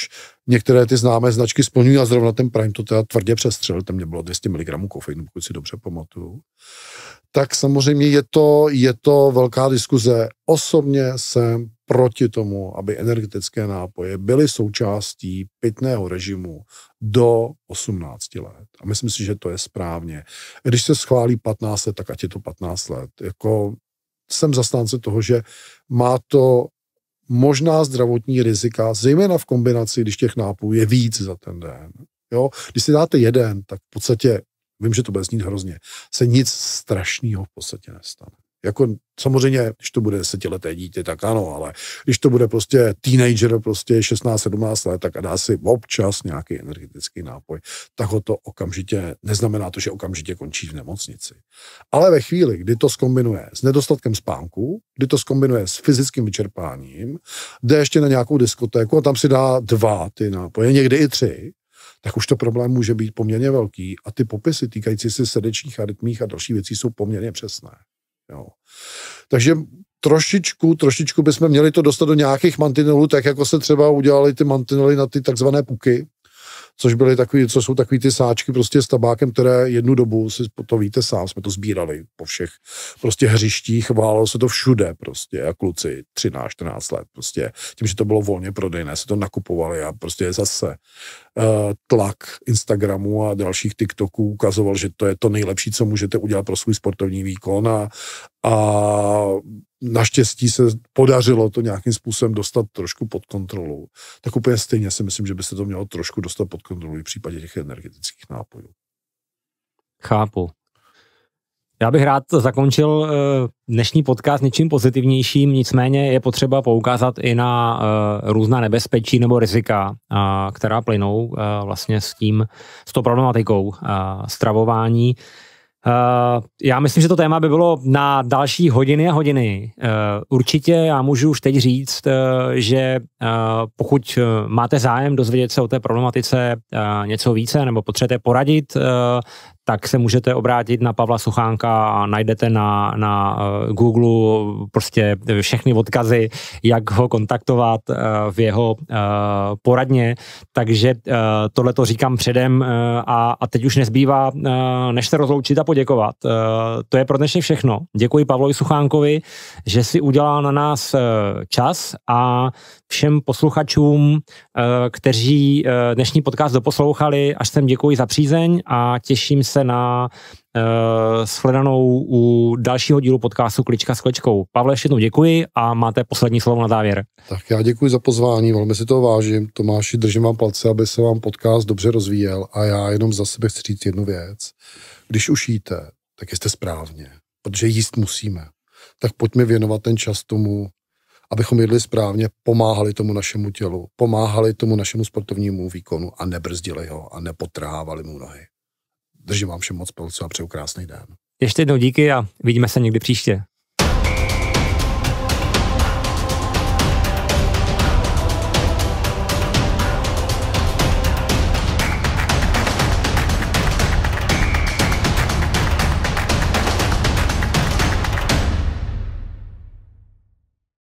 Speaker 2: některé ty známé značky splňují a zrovna ten Prime to teda tvrdě přestřelil, tam mě bylo 200 mg kofeinu, pokud si dobře pamatuju. Tak samozřejmě je to, je to velká diskuze. Osobně jsem proti tomu, aby energetické nápoje byly součástí pitného režimu do 18 let. A myslím si, že to je správně. Když se schválí 15 let, tak ať je to 15 let. Jako jsem zastánce toho, že má to možná zdravotní rizika, zejména v kombinaci, když těch nápojů je víc za ten den. Jo? Když si dáte jeden, tak v podstatě, vím, že to bude znít hrozně, se nic strašného v podstatě nestane. Jako samozřejmě, když to bude desetileté dítě, tak ano, ale když to bude prostě teenager, prostě 16-17 let, tak a dá si občas nějaký energetický nápoj, tak ho to okamžitě, neznamená to, že okamžitě končí v nemocnici. Ale ve chvíli, kdy to skombinuje s nedostatkem spánku, kdy to skombinuje s fyzickým vyčerpáním, jde ještě na nějakou diskotéku a tam si dá dva ty nápoje, někdy i tři, tak už to problém může být poměrně velký a ty popisy týkající se srdečních arytmích a dalších věcí jsou poměrně přesné. Jo. Takže trošičku, trošičku bychom měli to dostat do nějakých mantinelů, tak jako se třeba udělali ty mantinely na ty takzvané puky, což byly takový, co jsou takový ty sáčky prostě s tabákem, které jednu dobu, si to víte sám, jsme to sbírali po všech prostě hřištích, válo se to všude prostě a kluci 13, 14 let prostě, tím, že to bylo volně prodejné, se to nakupovali a prostě zase uh, tlak Instagramu a dalších TikToků ukazoval, že to je to nejlepší, co můžete udělat pro svůj sportovní výkon a, a naštěstí se podařilo to nějakým způsobem dostat trošku pod kontrolu. Tak úplně stejně si myslím, že by se to mělo trošku dostat pod kontrolu i v případě těch energetických nápojů.
Speaker 1: Chápu. Já bych rád zakončil eh, dnešní podcast něčím pozitivnějším, nicméně je potřeba poukázat i na eh, různá nebezpečí nebo rizika, která plynou eh, vlastně s tím, s tou problematikou stravování. Eh, já myslím, že to téma by bylo na další hodiny a hodiny. Uh, určitě já můžu už teď říct, uh, že pokud máte zájem dozvědět se o té problematice něco více nebo potřebujete poradit, tak se můžete obrátit na Pavla Suchánka a najdete na, na eh, Google prostě všechny odkazy, jak ho kontaktovat eh, v jeho eh, poradně. Takže tohle to říkám předem a, a teď už nezbývá, než se rozloučit a poděkovat. To je pro dnešní všechno. Děkuji Pavlovi Suchánkovi, že si udělal na nás čas a všem posluchačům, eh, kteří eh, dnešní podcast doposlouchali, až sem děkuji za přízeň a těším se na eh, shledanou u dalšího dílu podcastu Klička s kličkou. Pavle, ještě jednou děkuji a máte poslední slovo na závěr.
Speaker 2: Tak já děkuji za pozvání, velmi si to vážím. Tomáši, držím vám palce, aby se vám podcast dobře rozvíjel a já jenom za sebe chci říct jednu věc. Když jíte, tak jste správně, protože jíst musíme. Tak pojďme věnovat ten čas tomu, abychom jedli správně, pomáhali tomu našemu tělu, pomáhali tomu našemu sportovnímu výkonu a nebrzdili ho a nepotrhávali mu nohy. Držím vám všem moc palce a přeju krásný den.
Speaker 1: Ještě jednou díky a vidíme se někdy příště.